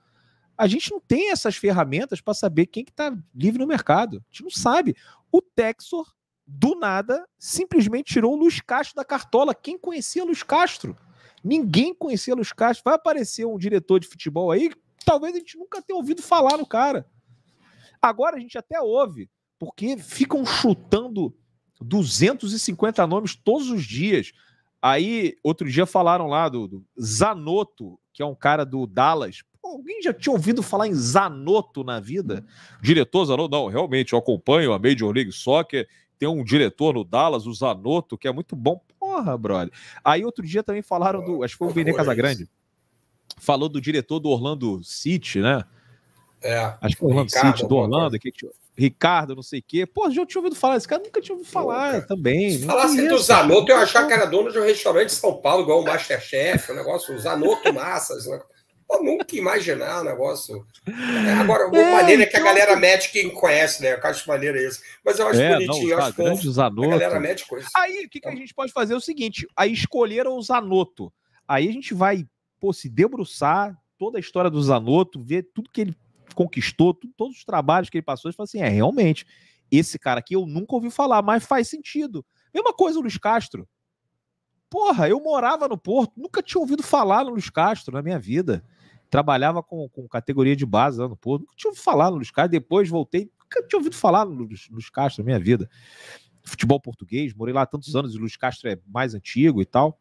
A gente não tem essas ferramentas para saber quem que está livre no mercado. A gente não sabe. O Texor, do nada, simplesmente tirou o Luiz Castro da cartola. Quem conhecia Luiz Castro? Ninguém conhecia Luiz Castro. Vai aparecer um diretor de futebol aí, talvez a gente nunca tenha ouvido falar no cara. Agora a gente até ouve, porque ficam chutando 250 nomes todos os dias. Aí, outro dia falaram lá do, do Zanotto, que é um cara do Dallas. Pô, alguém já tinha ouvido falar em Zanotto na vida? Uhum. diretor Zanotto? Não, realmente, eu acompanho a Major League Soccer. Tem um diretor no Dallas, o Zanotto, que é muito bom. Porra, brother. Aí outro dia também falaram do. Acho que foi o Benê Casagrande. Falou do diretor do Orlando City, né? É. Acho que o Orlando Ricardo, City, do Orlando, que, Ricardo, não sei o quê. Pô, já tinha ouvido falar esse cara, nunca tinha ouvido falar Pô, também. Se falasse do Zanotto, eu achava que era dono de um restaurante de São Paulo, igual o Masterchef, o negócio, o Zanotto Massas. Né? Eu nunca imaginar o negócio. É, agora, o é, maneiro é que a então, galera mete quem conhece, né? Eu acho maneiro isso. Mas eu acho é, bonitinho, não, eu acho grande fofo. A galera mete coisa. Aí, o que, que a gente pode fazer é o seguinte, aí escolheram o Zanotto. Aí a gente vai, pô, se debruçar toda a história do Zanotto, ver tudo que ele conquistou, tudo, todos os trabalhos que ele passou, e falar assim, é, realmente, esse cara aqui eu nunca ouvi falar, mas faz sentido. Mesma coisa o Luiz Castro. Porra, eu morava no Porto, nunca tinha ouvido falar no Luiz Castro na minha vida trabalhava com, com categoria de base lá no Porto. Nunca tinha ouvido falar no Luiz Castro, depois voltei, nunca tinha ouvido falar no Luiz, Luiz Castro na minha vida. Futebol português, morei lá tantos anos, e o Luiz Castro é mais antigo e tal.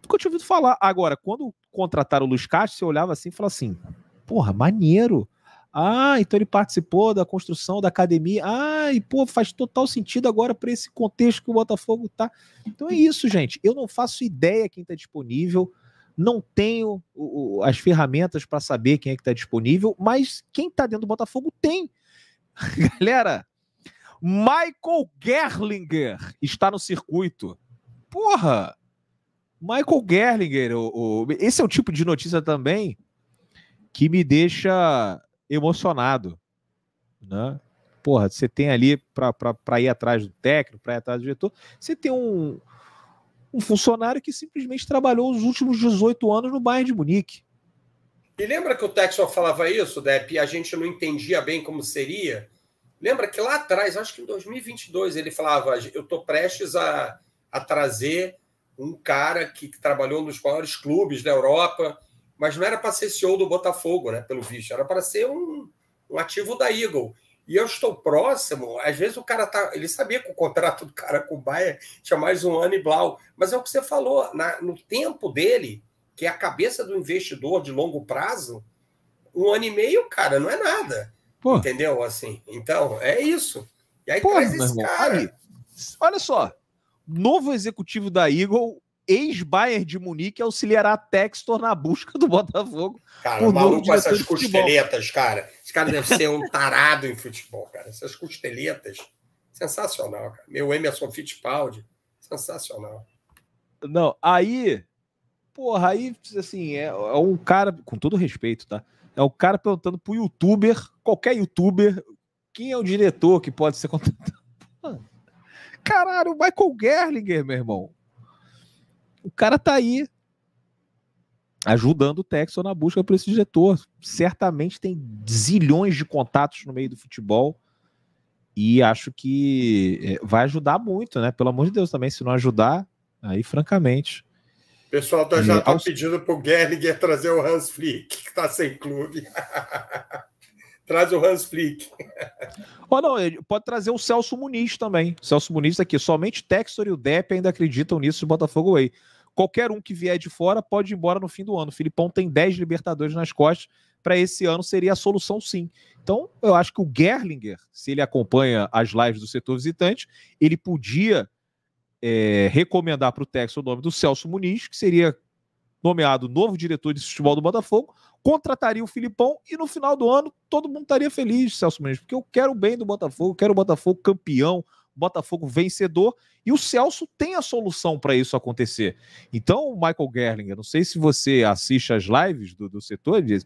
Nunca tinha ouvido falar. Agora, quando contrataram o Luiz Castro, você olhava assim e falava assim: porra, maneiro. Ah, então ele participou da construção da academia. Ah, e pô, faz total sentido agora para esse contexto que o Botafogo tá. Então é isso, gente. Eu não faço ideia quem tá disponível. Não tenho o, as ferramentas para saber quem é que está disponível, mas quem está dentro do Botafogo tem. Galera, Michael Gerlinger está no circuito. Porra! Michael Gerlinger, o, o, esse é o tipo de notícia também que me deixa emocionado. Né? Porra, você tem ali para ir atrás do técnico, para ir atrás do diretor, você tem um, um funcionário que simplesmente trabalhou os últimos 18 anos no Bayern de Munique. E lembra que o Texel falava isso, Depp, e a gente não entendia bem como seria? Lembra que lá atrás, acho que em 2022, ele falava: eu estou prestes a, a trazer um cara que, que trabalhou nos maiores clubes da Europa, mas não era para ser CEO do Botafogo, né? Pelo visto, era para ser um, um ativo da Eagle. E eu estou próximo. Às vezes o cara tá. Ele sabia que o contrato do cara com o Bayern tinha mais um ano e blau. Mas é o que você falou. Na, no tempo dele, que é a cabeça do investidor de longo prazo, um ano e meio, cara, não é nada. Pô. Entendeu? Assim. Então, é isso. E aí Pô, traz esse cara. olha só. Novo executivo da Eagle ex-Bayern de Munique auxiliará Textor na busca do Botafogo. Cara, o maluco com essas costeletas, cara. Esse cara deve ser um tarado em futebol, cara. Essas costeletas. Sensacional, cara. Meu Emerson Fittipaldi. Sensacional. Não, aí. Porra, aí, assim, é, é um cara, com todo respeito, tá? É um cara perguntando pro youtuber, qualquer youtuber, quem é o diretor que pode ser contratado. Caralho, o Michael Gerlinger, meu irmão. O cara tá aí ajudando o Texas na busca por esse diretor. Certamente tem zilhões de contatos no meio do futebol e acho que é, vai ajudar muito, né? Pelo amor de Deus também, se não ajudar, aí francamente. pessoal tá, já está é, aos... pedindo para o trazer o Hans Flick, que está sem clube. Traz o Hans Flick. oh, não, pode trazer o Celso Muniz também. Celso Muniz aqui. Somente Textor e o Depp ainda acreditam nisso de Botafogo aí. Qualquer um que vier de fora pode ir embora no fim do ano. O Filipão tem 10 Libertadores nas costas. Para esse ano seria a solução, sim. Então, eu acho que o Gerlinger, se ele acompanha as lives do setor visitante, ele podia é, recomendar para o Texas o nome do Celso Muniz, que seria nomeado novo diretor de futebol do Botafogo, contrataria o Filipão e no final do ano todo mundo estaria feliz, Celso Muniz, porque eu quero o bem do Botafogo, quero o Botafogo campeão, Botafogo vencedor e o Celso tem a solução para isso acontecer. Então, Michael Gerling, eu não sei se você assiste as lives do, do setor, ele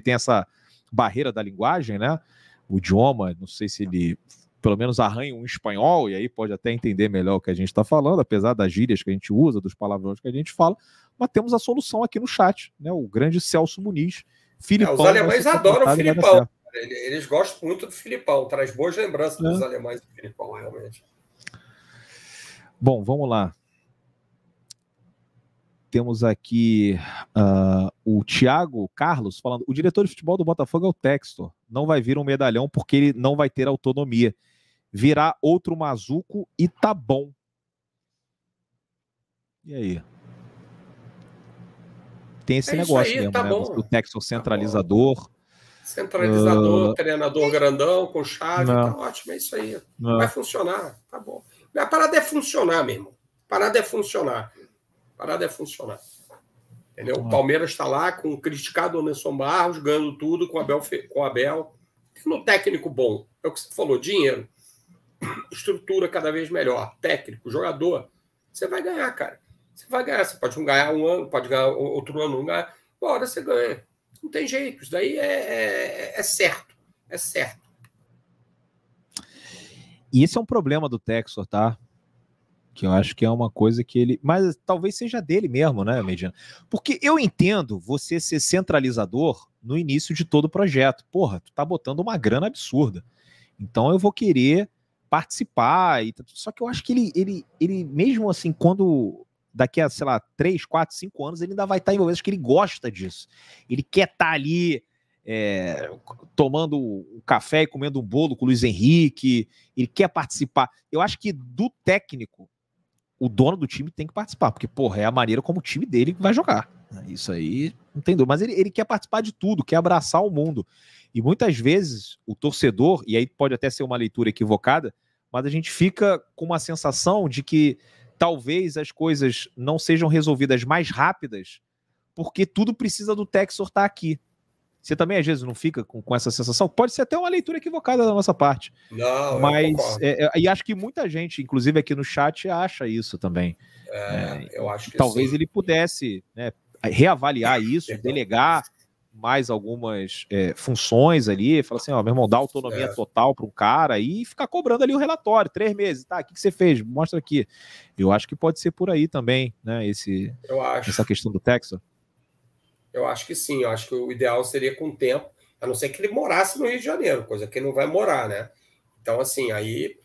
tem essa barreira da linguagem, né? O idioma, não sei se ele pelo menos arranha um espanhol e aí pode até entender melhor o que a gente está falando, apesar das gírias que a gente usa, dos palavrões que a gente fala, mas temos a solução aqui no chat, né? O grande Celso Muniz. Filipão, é, os alemães adoram o Filipão. Eles gostam muito do Filipão, traz boas lembranças é. dos alemães do Filipão, realmente. Bom, vamos lá. Temos aqui uh, o Thiago Carlos falando: o diretor de futebol do Botafogo é o Textor. Não vai vir um medalhão porque ele não vai ter autonomia. Virá outro mazuco e tá bom. E aí? Tem esse é negócio aí, mesmo, tá né? Bom. O Textor tá centralizador. Centralizador, uh, treinador grandão, com chave, não. tá ótimo, é isso aí. Não. Vai funcionar, tá bom. A parada é funcionar mesmo. A parada é funcionar. A parada é funcionar. Entendeu? O ah. Palmeiras está lá com o criticado Anderson Barros, ganhando tudo com Abel. Com Abel. Tendo um técnico bom. É o que você falou, dinheiro, estrutura cada vez melhor, técnico, jogador. Você vai ganhar, cara. Você vai ganhar. Você pode não ganhar um ano, pode ganhar outro ano, não ganhar. Uma hora você ganha. Não tem jeito, isso daí é, é, é certo, é certo. E esse é um problema do Texor, tá? que eu acho que é uma coisa que ele. Mas talvez seja dele mesmo, né, Medina? Porque eu entendo você ser centralizador no início de todo o projeto. Porra, tu tá botando uma grana absurda. Então eu vou querer participar. E... Só que eu acho que ele, ele, ele, mesmo assim, quando daqui a, sei lá, 3, 4, 5 anos, ele ainda vai estar tá envolvido, acho que ele gosta disso. Ele quer estar tá ali é, tomando um café e comendo um bolo com o Luiz Henrique, ele quer participar. Eu acho que do técnico, o dono do time tem que participar, porque, porra, é a maneira como o time dele vai jogar. Isso aí não tem dúvida. Mas ele, ele quer participar de tudo, quer abraçar o mundo. E muitas vezes o torcedor, e aí pode até ser uma leitura equivocada, mas a gente fica com uma sensação de que talvez as coisas não sejam resolvidas mais rápidas, porque tudo precisa do Texor estar tá aqui. Você também às vezes não fica com, com essa sensação? Pode ser até uma leitura equivocada da nossa parte. Não, mas é, é, e acho que muita gente, inclusive aqui no chat, acha isso também. É, é eu acho que talvez sim. ele pudesse né, reavaliar isso, Perdão. delegar mais algumas é, funções ali, fala assim, ó, meu irmão, dá autonomia é. total para um cara e ficar cobrando ali o relatório, três meses, tá, o que, que, você fez? Mostra aqui. Eu acho que pode ser por aí também, né, esse, essa questão do Texas. Eu acho que sim, eu acho que o ideal seria com o tempo, a não ser que ele morasse no Rio de Janeiro, coisa que ele não vai morar, né? Então, assim, aí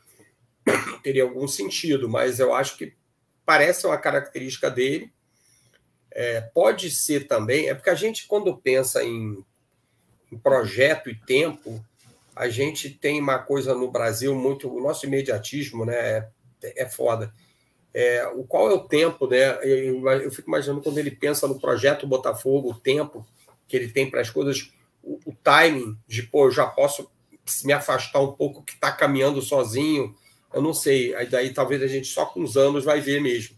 teria algum sentido, mas eu acho que parece uma característica dele é, pode ser também, é porque a gente, quando pensa em, em, projeto e tempo, a gente tem uma coisa no Brasil muito. O nosso imediatismo né, é, é foda. É, o qual é o tempo, né? Eu, eu, fico imaginando quando ele pensa no projeto Botafogo, o tempo que ele tem para as coisas, o, o, timing de, pô, eu já posso me afastar um pouco que está caminhando sozinho. Eu não sei, aí daí talvez a gente só com os anos vai ver mesmo.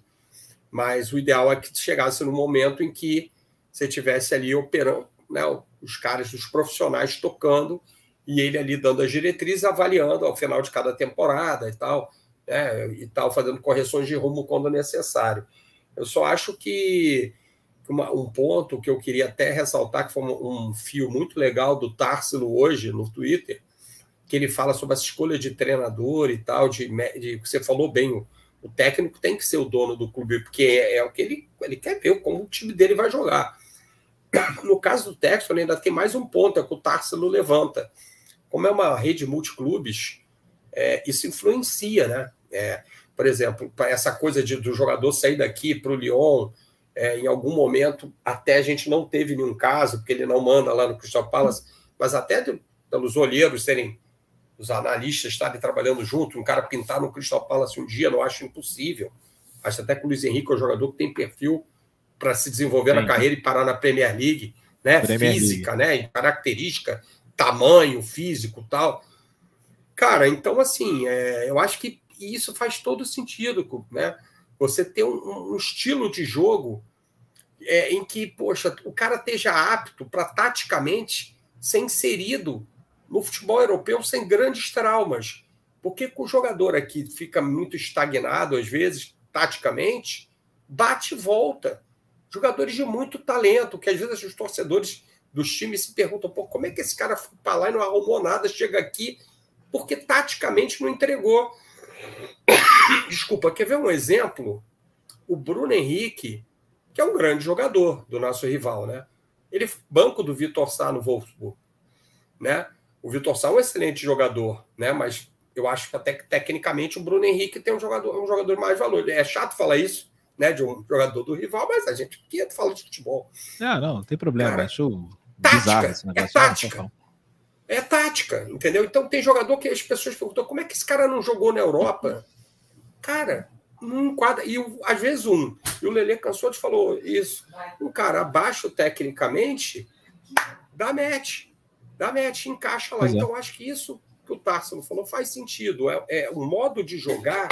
Mas o ideal é que chegasse no momento em que você tivesse ali operando, né, os caras, os profissionais tocando e ele ali dando as diretrizes, avaliando ao final de cada temporada e tal, né, e tal, fazendo correções de rumo quando necessário. Eu só acho que uma, um ponto que eu queria até ressaltar, que foi um, um fio muito legal do Tarsilo hoje no Twitter, que ele fala sobre a escolha de treinador e tal, de, de você falou bem, o técnico tem que ser o dono do clube, porque é, é o que ele, ele quer ver como o time dele vai jogar. No caso do Texton, ainda tem mais um ponto, é que o Tarsilo levanta. Como é uma rede multiclubes, é, isso influencia, né? É, por exemplo, essa coisa de, do jogador sair daqui para o Lyon, é, em algum momento, até a gente não teve nenhum caso, porque ele não manda lá no Crystal Palace, mas até do, pelos olheiros serem os analistas estarem trabalhando junto, um cara pintar no Crystal Palace um dia, não acho impossível. Acho até que o Luiz Henrique é um jogador que tem perfil para se desenvolver Sim. na carreira e parar na Premier League, né? Premier Física, League. né? Característica, tamanho, físico tal. Cara, então assim, é, eu acho que isso faz todo sentido, né? Você ter um, um estilo de jogo é, em que, poxa, o cara esteja apto para taticamente ser inserido no futebol europeu sem grandes traumas. Porque com o jogador aqui fica muito estagnado, às vezes, taticamente, bate e volta. Jogadores de muito talento, que às vezes os torcedores dos times se perguntam: Pô, como é que esse cara foi para lá e não arrumou nada, chega aqui, porque taticamente não entregou. Desculpa, quer ver um exemplo? O Bruno Henrique, que é um grande jogador do nosso rival, né? Ele banco do Vitor Sá no Wolfsburg, né? O Vitor Sá é um excelente jogador, né? Mas eu acho que até que tecnicamente o Bruno Henrique tem um jogador, um jogador mais valor. É chato falar isso, né? De um jogador do rival, mas a gente aqui é fala de futebol. Ah, não, não tem problema. Cara, acho é tática, bizarro esse é negócio. É tática. É tática, entendeu? Então tem jogador que as pessoas perguntam como é que esse cara não jogou na Europa? Cara, não enquadra. e às vezes um. E o Lele cansou de falou isso. Um cara abaixo tecnicamente dá match da net, encaixa lá. É. então, acho que isso que o Tarsilo falou faz sentido. É, é, o modo de jogar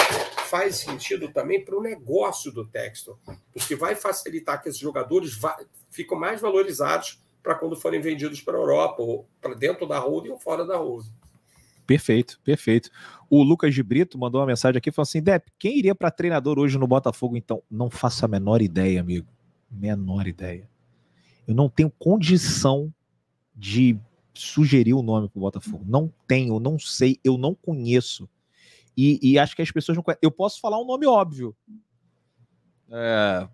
faz sentido também para o negócio do texto, porque vai facilitar que esses jogadores fiquem ficam mais valorizados para quando forem vendidos para a Europa, ou para dentro da holding ou fora da holding. Perfeito, perfeito. O Lucas de Brito mandou uma mensagem aqui falou assim: Dep, quem iria para treinador hoje no Botafogo? Então, não faço a menor ideia, amigo. Menor ideia. Eu não tenho condição de sugeriu o nome pro Botafogo. Não tenho, não sei, eu não conheço. E, e acho que as pessoas não conhecem. Eu posso falar um nome óbvio. É,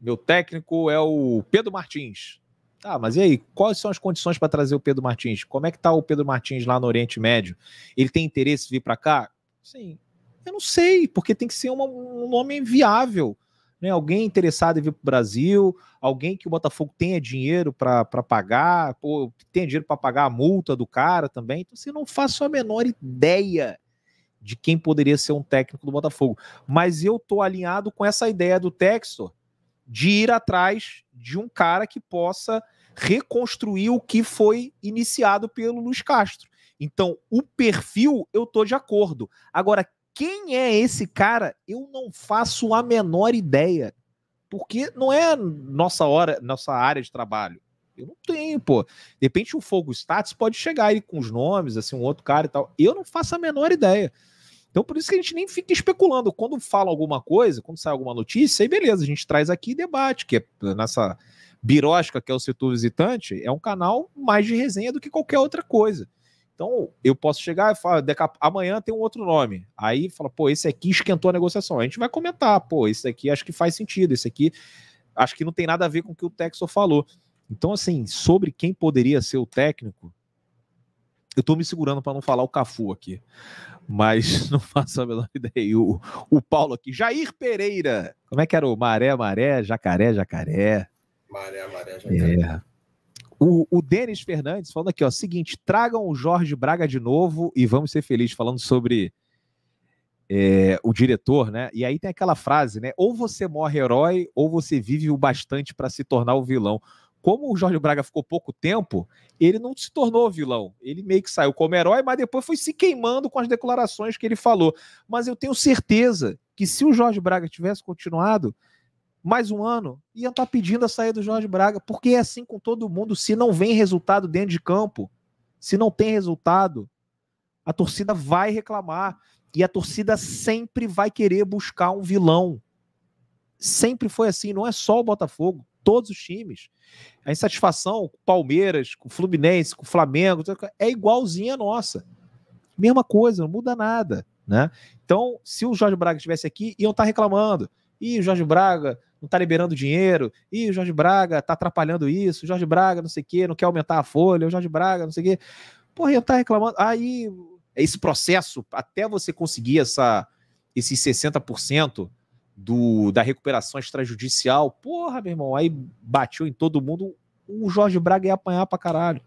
meu técnico é o Pedro Martins. Tá, mas e aí? Quais são as condições para trazer o Pedro Martins? Como é que tá o Pedro Martins lá no Oriente Médio? Ele tem interesse em vir para cá? Sim. Eu não sei, porque tem que ser uma, um nome viável né, alguém interessado em vir para o Brasil, alguém que o Botafogo tenha dinheiro para pagar, ou tenha dinheiro para pagar a multa do cara também. Então, você assim, não faço a menor ideia de quem poderia ser um técnico do Botafogo. Mas eu estou alinhado com essa ideia do Textor de ir atrás de um cara que possa reconstruir o que foi iniciado pelo Luiz Castro. Então, o perfil eu tô de acordo. Agora, quem é esse cara? Eu não faço a menor ideia. Porque não é nossa hora, nossa área de trabalho. Eu não tenho, pô. De repente o Fogo Status pode chegar aí com os nomes, assim, um outro cara e tal. Eu não faço a menor ideia. Então, por isso que a gente nem fica especulando. Quando fala alguma coisa, quando sai alguma notícia, aí beleza, a gente traz aqui e debate, que é nessa birosca que é o setor visitante, é um canal mais de resenha do que qualquer outra coisa. Então, eu posso chegar e falar, amanhã tem um outro nome. Aí fala, pô, esse aqui esquentou a negociação. A gente vai comentar, pô, esse aqui acho que faz sentido, esse aqui acho que não tem nada a ver com o que o Texo falou. Então, assim, sobre quem poderia ser o técnico, eu tô me segurando para não falar o Cafu aqui, mas não faço a menor ideia. E o, o Paulo aqui, Jair Pereira. Como é que era o Maré, Maré, Jacaré, Jacaré? Maré, Maré, é. Jacaré. É. O, o Denis Fernandes falando aqui, ó, seguinte, tragam o Jorge Braga de novo e vamos ser felizes falando sobre é, o diretor, né? E aí tem aquela frase, né? Ou você morre herói ou você vive o bastante para se tornar o vilão. Como o Jorge Braga ficou pouco tempo, ele não se tornou vilão. Ele meio que saiu como herói, mas depois foi se queimando com as declarações que ele falou. Mas eu tenho certeza que se o Jorge Braga tivesse continuado, mais um ano, iam estar tá pedindo a saída do Jorge Braga, porque é assim com todo mundo. Se não vem resultado dentro de campo, se não tem resultado, a torcida vai reclamar. E a torcida sempre vai querer buscar um vilão. Sempre foi assim, não é só o Botafogo, todos os times. A insatisfação com o Palmeiras, com o Fluminense, com o Flamengo, é igualzinha a nossa. Mesma coisa, não muda nada. Né? Então, se o Jorge Braga estivesse aqui, iam estar tá reclamando. E o Jorge Braga não está liberando dinheiro, e o Jorge Braga está atrapalhando isso, o Jorge Braga não sei o quê, não quer aumentar a folha, o Jorge Braga não sei o quê. Porra, ele tá reclamando. Aí, é esse processo, até você conseguir essa, esses 60% do, da recuperação extrajudicial, porra, meu irmão, aí bateu em todo mundo, o Jorge Braga ia apanhar pra caralho.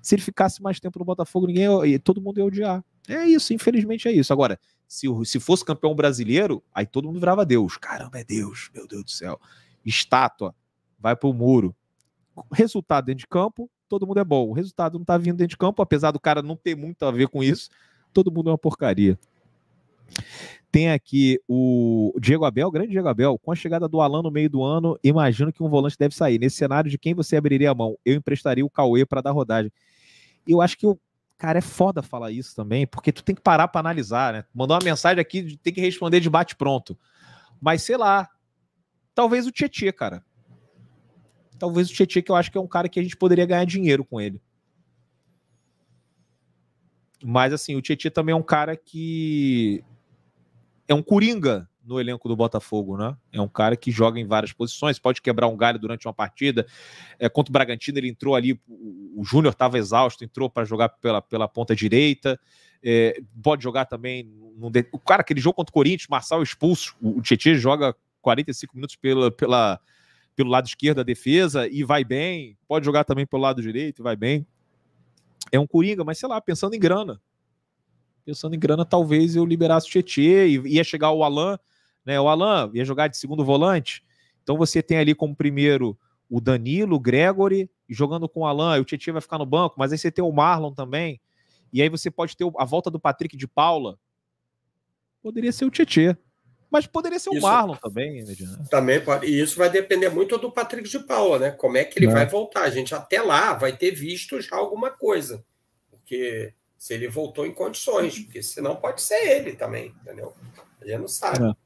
Se ele ficasse mais tempo no Botafogo, ninguém, todo mundo ia odiar. É isso, infelizmente é isso. Agora, se, se fosse campeão brasileiro, aí todo mundo virava Deus. Caramba, é Deus, meu Deus do céu. Estátua, vai pro muro. Resultado dentro de campo, todo mundo é bom. O resultado não tá vindo dentro de campo, apesar do cara não ter muito a ver com isso, todo mundo é uma porcaria. Tem aqui o Diego Abel, grande Diego Abel. Com a chegada do Alan no meio do ano, imagino que um volante deve sair. Nesse cenário, de quem você abriria a mão? Eu emprestaria o Cauê para dar rodagem. Eu acho que o Cara, é foda falar isso também, porque tu tem que parar para analisar, né? Mandou uma mensagem aqui, tem que responder de bate pronto. Mas sei lá, talvez o Tietchan, cara. Talvez o Tietchan, que eu acho que é um cara que a gente poderia ganhar dinheiro com ele. Mas assim, o Tietchan também é um cara que é um coringa no elenco do Botafogo, né? É um cara que joga em várias posições, pode quebrar um galho durante uma partida. É, contra o Bragantino, ele entrou ali, o, Júnior estava exausto, entrou para jogar pela, pela ponta direita. É, pode jogar também. o cara, aquele jogo contra o Corinthians, Marçal expulso. O, o Tietchan joga 45 minutos pela, pela, pelo lado esquerdo da defesa e vai bem. Pode jogar também pelo lado direito, vai bem. É um Coringa, mas sei lá, pensando em grana. Pensando em grana, talvez eu liberasse o Tietchan e ia chegar o Alain né? O Alan ia jogar de segundo volante. Então você tem ali como primeiro o Danilo, o Gregory, jogando com o Alan, e o Tietchan vai ficar no banco, mas aí você tem o Marlon também. E aí você pode ter a volta do Patrick de Paula. Poderia ser o Tietchan. Mas poderia ser o isso, Marlon também, né, Também pode. E isso vai depender muito do Patrick de Paula, né? Como é que ele né? vai voltar. A gente até lá vai ter visto já alguma coisa. Porque se ele voltou em condições, porque senão pode ser ele também, entendeu? A gente não sabe. É.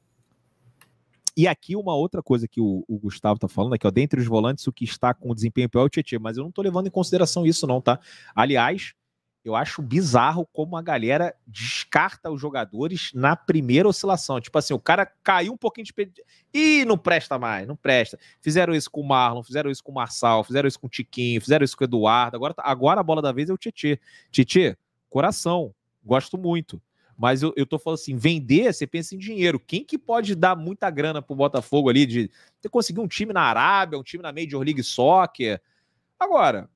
E aqui uma outra coisa que o, o Gustavo está falando aqui, ó, dentre os volantes, o que está com desempenho pior é o Tietchan, mas eu não estou levando em consideração isso não, tá? Aliás, eu acho bizarro como a galera descarta os jogadores na primeira oscilação. Tipo assim, o cara caiu um pouquinho de pedido. Ih, não presta mais, não presta. Fizeram isso com o Marlon, fizeram isso com o Marçal, fizeram isso com o Tiquinho, fizeram isso com o Eduardo. Agora, tá, agora a bola da vez é o Tietê. Tietê, coração, gosto muito. Mas eu, eu tô falando assim, vender, você pensa em dinheiro. Quem que pode dar muita grana pro Botafogo ali de ter conseguido um time na Arábia, um time na Major League Soccer? Agora,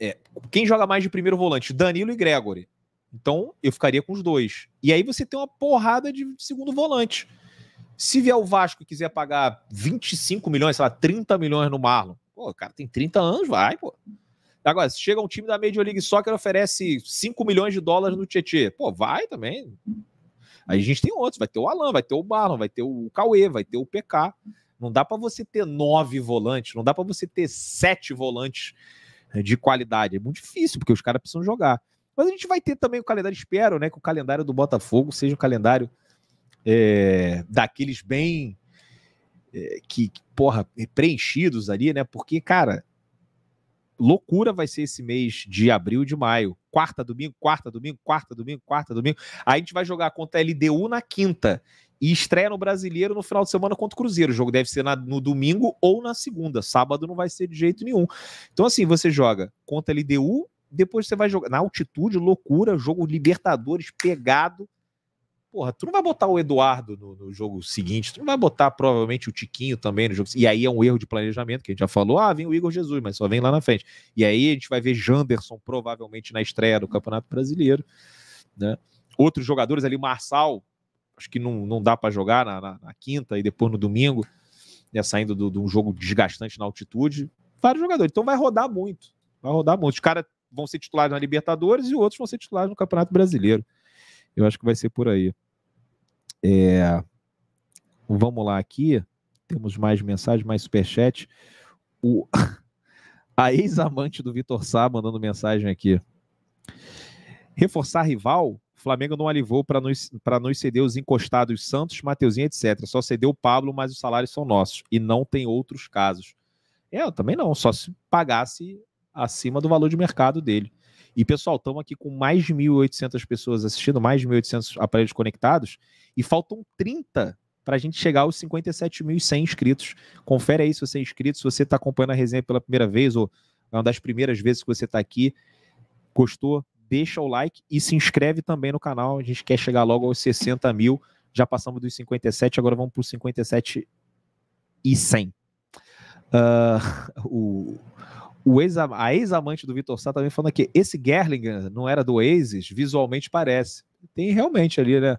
é, quem joga mais de primeiro volante? Danilo e Gregory. Então, eu ficaria com os dois. E aí você tem uma porrada de segundo volante. Se vier o Vasco e quiser pagar 25 milhões, sei lá, 30 milhões no Marlon, pô, o cara tem 30 anos, vai, pô. Agora, chega um time da Major League Soccer oferece 5 milhões de dólares no Tietê. Pô, vai também. Aí a gente tem outros, vai ter o Alan, vai ter o Barron, vai ter o Cauê, vai ter o PK. Não dá para você ter nove volantes, não dá para você ter sete volantes eh, de qualidade. É muito difícil, porque os caras precisam jogar. Mas a gente vai ter também o calendário, espero, né? Que o calendário do Botafogo seja um calendário é, daqueles bem é, que, porra, preenchidos ali, né? Porque, cara, loucura vai ser esse mês de abril e de maio. Quarta, domingo, quarta, domingo, quarta, domingo, quarta, domingo. Aí a gente vai jogar contra a LDU na quinta. E estreia no Brasileiro no final de semana contra o Cruzeiro. O jogo deve ser na, no domingo ou na segunda. Sábado não vai ser de jeito nenhum. Então, assim, você joga contra a LDU, depois você vai jogar na altitude, loucura, jogo Libertadores pegado porra, tu não vai botar o Eduardo no, no, jogo seguinte, tu não vai botar provavelmente o Tiquinho também no jogo. E aí é um erro de planejamento, que a gente já falou, ah, vem o Igor Jesus, mas só vem lá na frente. E aí a gente vai ver Janderson provavelmente na estreia do Campeonato Brasileiro, né? Outros jogadores ali, Marçal, acho que não, não dá para jogar na, na, na, quinta e depois no domingo, né, saindo de um jogo desgastante na altitude. Vários jogadores. Então vai rodar muito. Vai rodar muito. Os caras vão ser titulares na Libertadores e outros vão ser titulares no Campeonato Brasileiro. Eu acho que vai ser por aí. É, vamos lá aqui, temos mais mensagem, mais superchat. O, a ex-amante do Vitor Sá mandando mensagem aqui. Reforçar rival? Flamengo não alivou para nos, nos ceder os encostados Santos, Mateuzinho, etc. Só cedeu o Pablo, mas os salários são nossos. E não tem outros casos. É, eu também não, só se pagasse acima do valor de mercado dele. E pessoal, estamos aqui com mais de 1.800 pessoas assistindo, mais de 1.800 aparelhos conectados e faltam 30 para a gente chegar aos 57.100 inscritos. Confere aí se você é inscrito, se você está acompanhando a resenha pela primeira vez ou é uma das primeiras vezes que você está aqui. Gostou? Deixa o like e se inscreve também no canal. A gente quer chegar logo aos 60 mil. Já passamos dos 57, agora vamos para os 57 e 100. Uh, ah, o o ex, a ex-amante do Vitor Sá também tá falando aqui, esse Gerlinger eh, não era do Oasis? Visualmente parece. Tem realmente ali, né,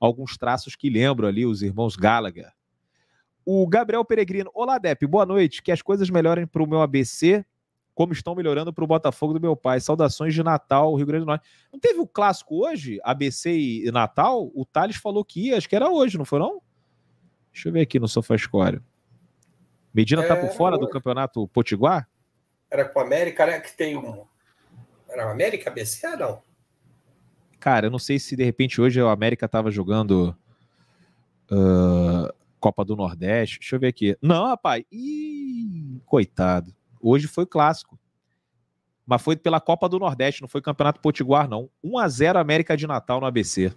alguns traços que lembram ali os irmãos Gallagher. O Gabriel Peregrino, olá Dep, boa noite, que as coisas melhorem para o meu ABC, como estão melhorando para o Botafogo do meu pai. Saudações de Natal, Rio Grande do Norte. Não teve o um clássico hoje, ABC e Natal? O Thales falou que ia, acho que era hoje, não foi não? Deixa eu ver aqui no SofaScore. Medina é, tá por é, fora do campeonato Potiguar? Era com a América, era né, que tem um. Era o América BC não? Cara, eu não sei se de repente hoje o América tava jogando uh, Copa do Nordeste. Deixa eu ver aqui. Não, rapaz. Ih, coitado. Hoje foi clássico. Mas foi pela Copa do Nordeste, não foi Campeonato Potiguar, não. 1x0 América de Natal no ABC.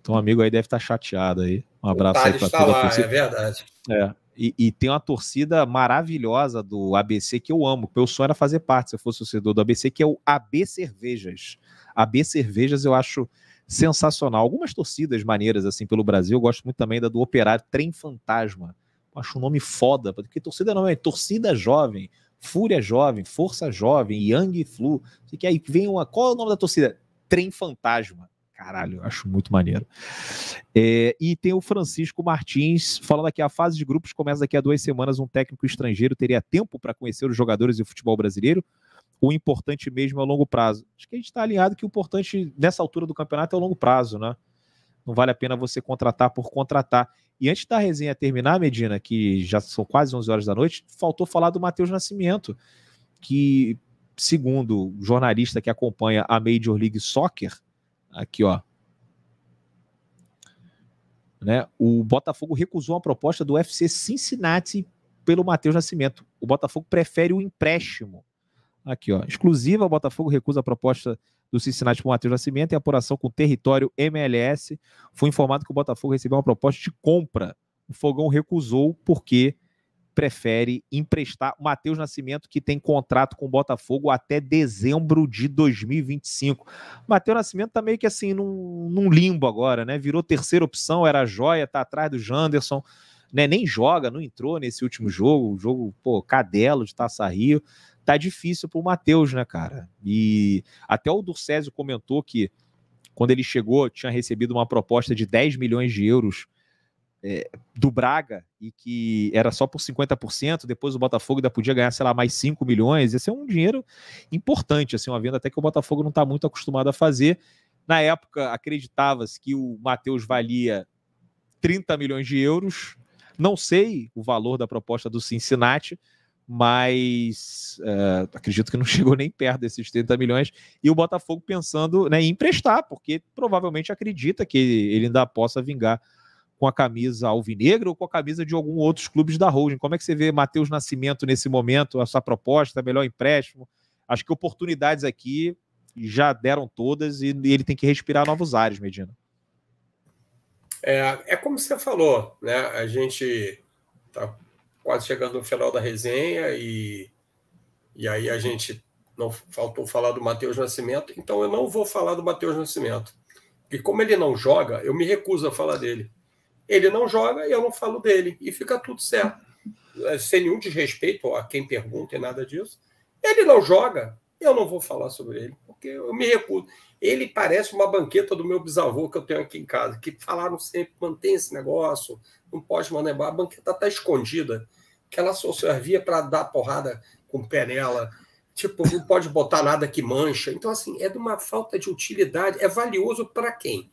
Então, um amigo aí deve estar tá chateado aí. Um abraço aí pra tá É verdade. É. E, e, tem uma torcida maravilhosa do ABC que eu amo. Meu sonho era fazer parte, se eu fosse torcedor do ABC, que é o AB Cervejas. AB Cervejas eu acho sensacional. Algumas torcidas maneiras assim pelo Brasil. Eu gosto muito também da do Operário Trem Fantasma. Eu acho um nome foda, porque torcida não é torcida jovem, Fúria Jovem, Força Jovem, Yang Flu. Que aí vem uma. Qual é o nome da torcida? Trem Fantasma caralho, acho muito maneiro. É, e tem o Francisco Martins falando aqui: a fase de grupos começa daqui a duas semanas. Um técnico estrangeiro teria tempo para conhecer os jogadores e o futebol brasileiro? O importante mesmo é o longo prazo. Acho que a gente está alinhado que o importante nessa altura do campeonato é o longo prazo, né? Não vale a pena você contratar por contratar. E antes da resenha terminar, Medina, que já são quase 11 horas da noite, faltou falar do Matheus Nascimento, que, segundo o jornalista que acompanha a Major League Soccer, Aqui, ó. Né? O Botafogo recusou a proposta do UFC Cincinnati pelo Matheus Nascimento. O Botafogo prefere o empréstimo. Aqui, ó. Exclusiva, o Botafogo recusa a proposta do Cincinnati para o Matheus Nascimento em apuração com o território MLS. Foi informado que o Botafogo recebeu uma proposta de compra. O Fogão recusou porque prefere emprestar o Matheus Nascimento, que tem contrato com o Botafogo até dezembro de 2025. Matheus Nascimento tá meio que assim num, num limbo agora, né? Virou terceira opção, era joia, tá atrás do Janderson, né? Nem joga, não entrou nesse último jogo, o jogo, pô, cadelo de Taça Rio. Tá difícil pro Matheus, né, cara? E até o Dursésio comentou que quando ele chegou, tinha recebido uma proposta de 10 milhões de euros é, do Braga e que era só por 50%, depois o Botafogo ainda podia ganhar, sei lá, mais 5 milhões. Esse é um dinheiro importante, assim, uma venda até que o Botafogo não está muito acostumado a fazer. Na época, acreditava-se que o Matheus valia 30 milhões de euros. Não sei o valor da proposta do Cincinnati, mas uh, acredito que não chegou nem perto desses 30 milhões. E o Botafogo pensando né, em emprestar, porque provavelmente acredita que ele ainda possa vingar com a camisa alvinegra ou com a camisa de algum outros clubes da holding. Como é que você vê Matheus Nascimento nesse momento, a sua proposta, melhor empréstimo? Acho que oportunidades aqui já deram todas e ele tem que respirar novos ares, Medina. É, é como você falou, né? A gente tá quase chegando no final da resenha e, e aí a gente não faltou falar do Matheus Nascimento, então eu não vou falar do Matheus Nascimento. E como ele não joga, eu me recuso a falar dele. Ele não joga e eu não falo dele. E fica tudo certo. É, sem nenhum desrespeito a quem pergunta e nada disso. Ele não joga, eu não vou falar sobre ele, porque eu me recuso. Ele parece uma banqueta do meu bisavô que eu tenho aqui em casa, que falaram sempre: mantém esse negócio, não pode mandar embora. A banqueta está escondida, que ela só servia para dar porrada com o pé nela. Tipo, não pode botar nada que mancha. Então, assim, é de uma falta de utilidade. É valioso para quem?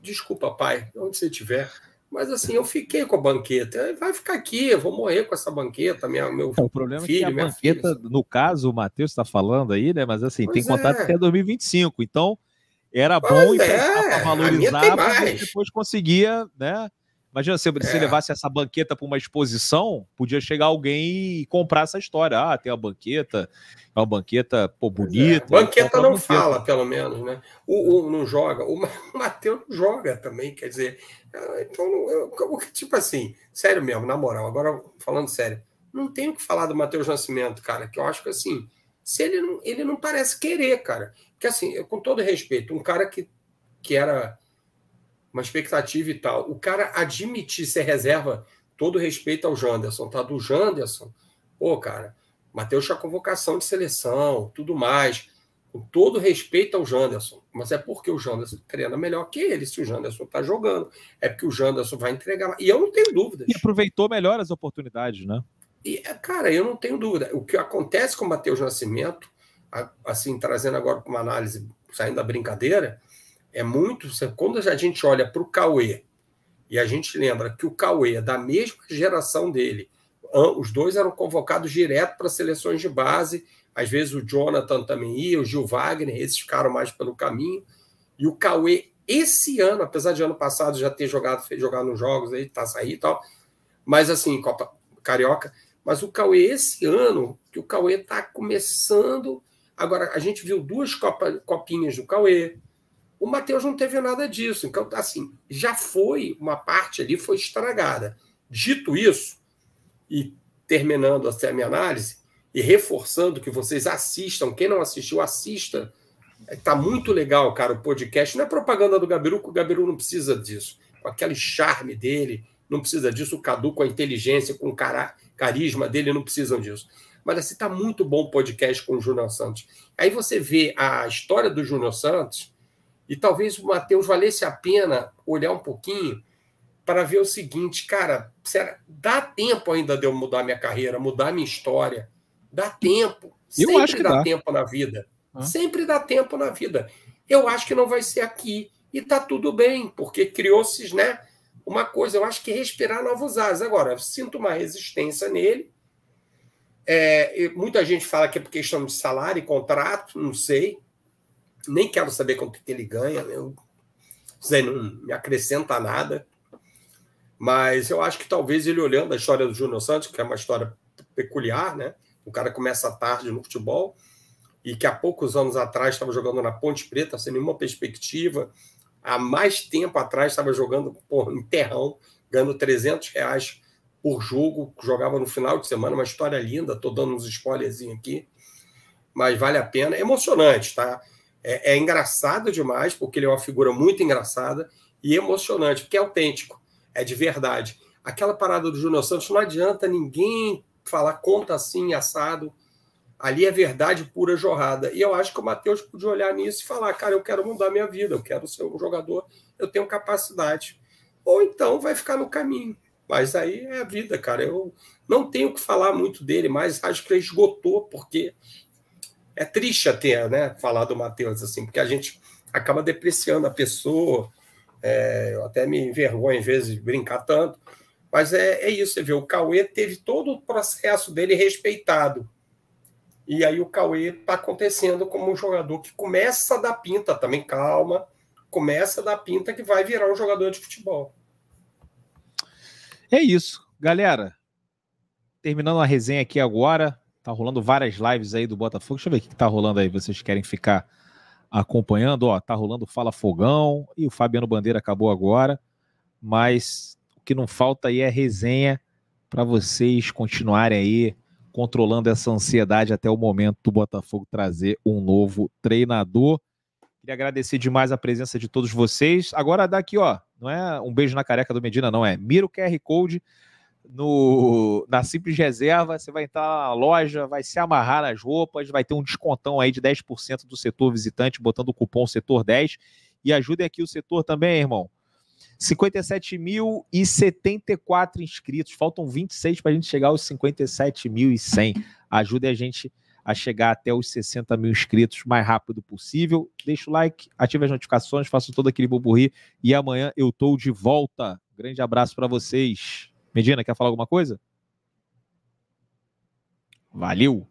Desculpa, pai, onde você estiver. Mas assim, eu fiquei com a banqueta. Vai ficar aqui, eu vou morrer com essa banqueta, minha, meu O problema filho, é que a banqueta, filha, no caso, o Matheus está falando aí, né? Mas assim, tem contato é. até 2025. Então, era pois bom é, para valorizar, mas depois conseguia, né? Imagina se você é. levasse essa banqueta para uma exposição, podia chegar alguém e comprar essa história. Ah, tem uma banqueta, é uma banqueta pô, é. bonita. É. Banqueta não banqueta. fala, pelo menos, né? O, o não joga, o Matheus joga também, quer dizer. Ah, então, eu, tipo assim, sério mesmo, na moral, agora falando sério, não tenho o que falar do Matheus Nascimento, cara, que eu acho que assim, se ele não, ele não parece querer, cara. Porque assim, eu, com todo respeito, um cara que, que era uma expectativa e tal. O cara admitir ser reserva, todo respeito ao Janderson, tá? Do Janderson, pô, cara, Matheus tinha convocação de seleção, tudo mais, com todo respeito ao Janderson, mas é porque o Janderson treina melhor que ele, se o Janderson tá jogando, é porque o Janderson vai entregar, e eu não tenho dúvidas. E aproveitou melhor as oportunidades, né? E, é, cara, eu não tenho dúvida. O que acontece com o Matheus Nascimento, assim, trazendo agora uma análise, saindo da brincadeira, é muito. Quando a gente olha para o Cauê e a gente lembra que o Cauê é da mesma geração dele, os dois eram convocados direto para seleções de base, às vezes o Jonathan também ia, o Gil Wagner, esses ficaram mais pelo caminho. E o Cauê, esse ano, apesar de ano passado já ter jogado, jogar nos jogos aí, tá sair e tal, mas assim, Copa Carioca. Mas o Cauê, esse ano, que o Cauê está começando. Agora, a gente viu duas copa, copinhas do Cauê, o Matheus não teve nada disso. Então, assim, já foi uma parte ali, foi estragada. Dito isso, e terminando até assim a minha análise, e reforçando que vocês assistam, quem não assistiu, assista. É, tá muito legal, cara, o podcast. Não é propaganda do Gabiru, que o Gabiru não precisa disso. Com aquele charme dele, não precisa disso. O Cadu, com a inteligência, com o carisma dele, não precisam disso. Mas assim, tá muito bom o podcast com o Júnior Santos. Aí você vê a história do Júnior Santos, e talvez o Matheus valesse a pena olhar um pouquinho para ver o seguinte, cara, será, dá tempo ainda de eu mudar minha carreira, mudar minha história? Dá tempo. Eu Sempre acho que dá, dá. tempo na vida. Sempre dá tempo na vida. Eu acho que não vai ser aqui. E tá tudo bem, porque criou-se, né? Uma coisa, eu acho que é respirar novos ares. Agora, eu sinto uma resistência nele. É, muita gente fala que é por questão de salário e contrato, não sei nem quero saber quanto que ele ganha, eu, sei, não me acrescenta nada. Mas eu acho que talvez ele olhando a história do Júnior Santos, que é uma história peculiar, né? O cara começa tarde no futebol e que há poucos anos atrás estava jogando na Ponte Preta sem nenhuma perspectiva. Há mais tempo atrás estava jogando porra, em terrão, ganhando 300 reais por jogo, jogava no final de semana, uma história linda, estou dando uns spoilers aqui, mas vale a pena. É emocionante, tá? é, é demais, porque ele é uma figura muito engraçada e emocionante, porque é autêntico, é de verdade. Aquela parada do Júnior Santos não adianta ninguém falar conta assim, assado. Ali é verdade pura jorrada. E eu acho que o Matheus podia olhar nisso e falar: cara, eu quero mudar minha vida, eu quero ser um jogador, eu tenho capacidade. Ou então vai ficar no caminho. Mas aí é a vida, cara. Eu não tenho que falar muito dele, mas acho que ele esgotou, porque é triste até, né, falar do Matheus, assim, porque a gente acaba depreciando a pessoa, é, eu até me envergonho às vezes de brincar tanto, mas é, é isso, você vê, o Cauê teve todo o processo dele respeitado, e aí o Cauê está acontecendo como um jogador que começa a dar pinta, também calma, começa a dar pinta que vai virar um jogador de futebol. É isso, galera. Terminando a resenha aqui agora, Tá rolando várias lives aí do Botafogo. Deixa eu ver o que, tá rolando aí. Vocês querem ficar acompanhando? Ó, tá rolando Fala Fogão e o Fabiano Bandeira acabou agora. Mas o que não falta aí é resenha para vocês continuarem aí controlando essa ansiedade até o momento do Botafogo trazer um novo treinador. Queria agradecer demais a presença de todos vocês. Agora daqui, ó, não é um beijo na careca do Medina, não é. Mira o QR Code no, na Simples Reserva, você vai entrar na loja, vai se amarrar nas roupas, vai ter um descontão aí de 10% do setor visitante, botando o cupom setor 10. E ajudem aqui o setor também, irmão. 57.074 inscritos, faltam 26 para a gente chegar aos 57.100. Ajude a gente a chegar até os 60 mil inscritos o mais rápido possível. Deixa o like, ative as notificações, faça todo aquele buburri e amanhã eu estou de volta. Grande abraço para vocês. Medina, quer falar alguma coisa? Valeu!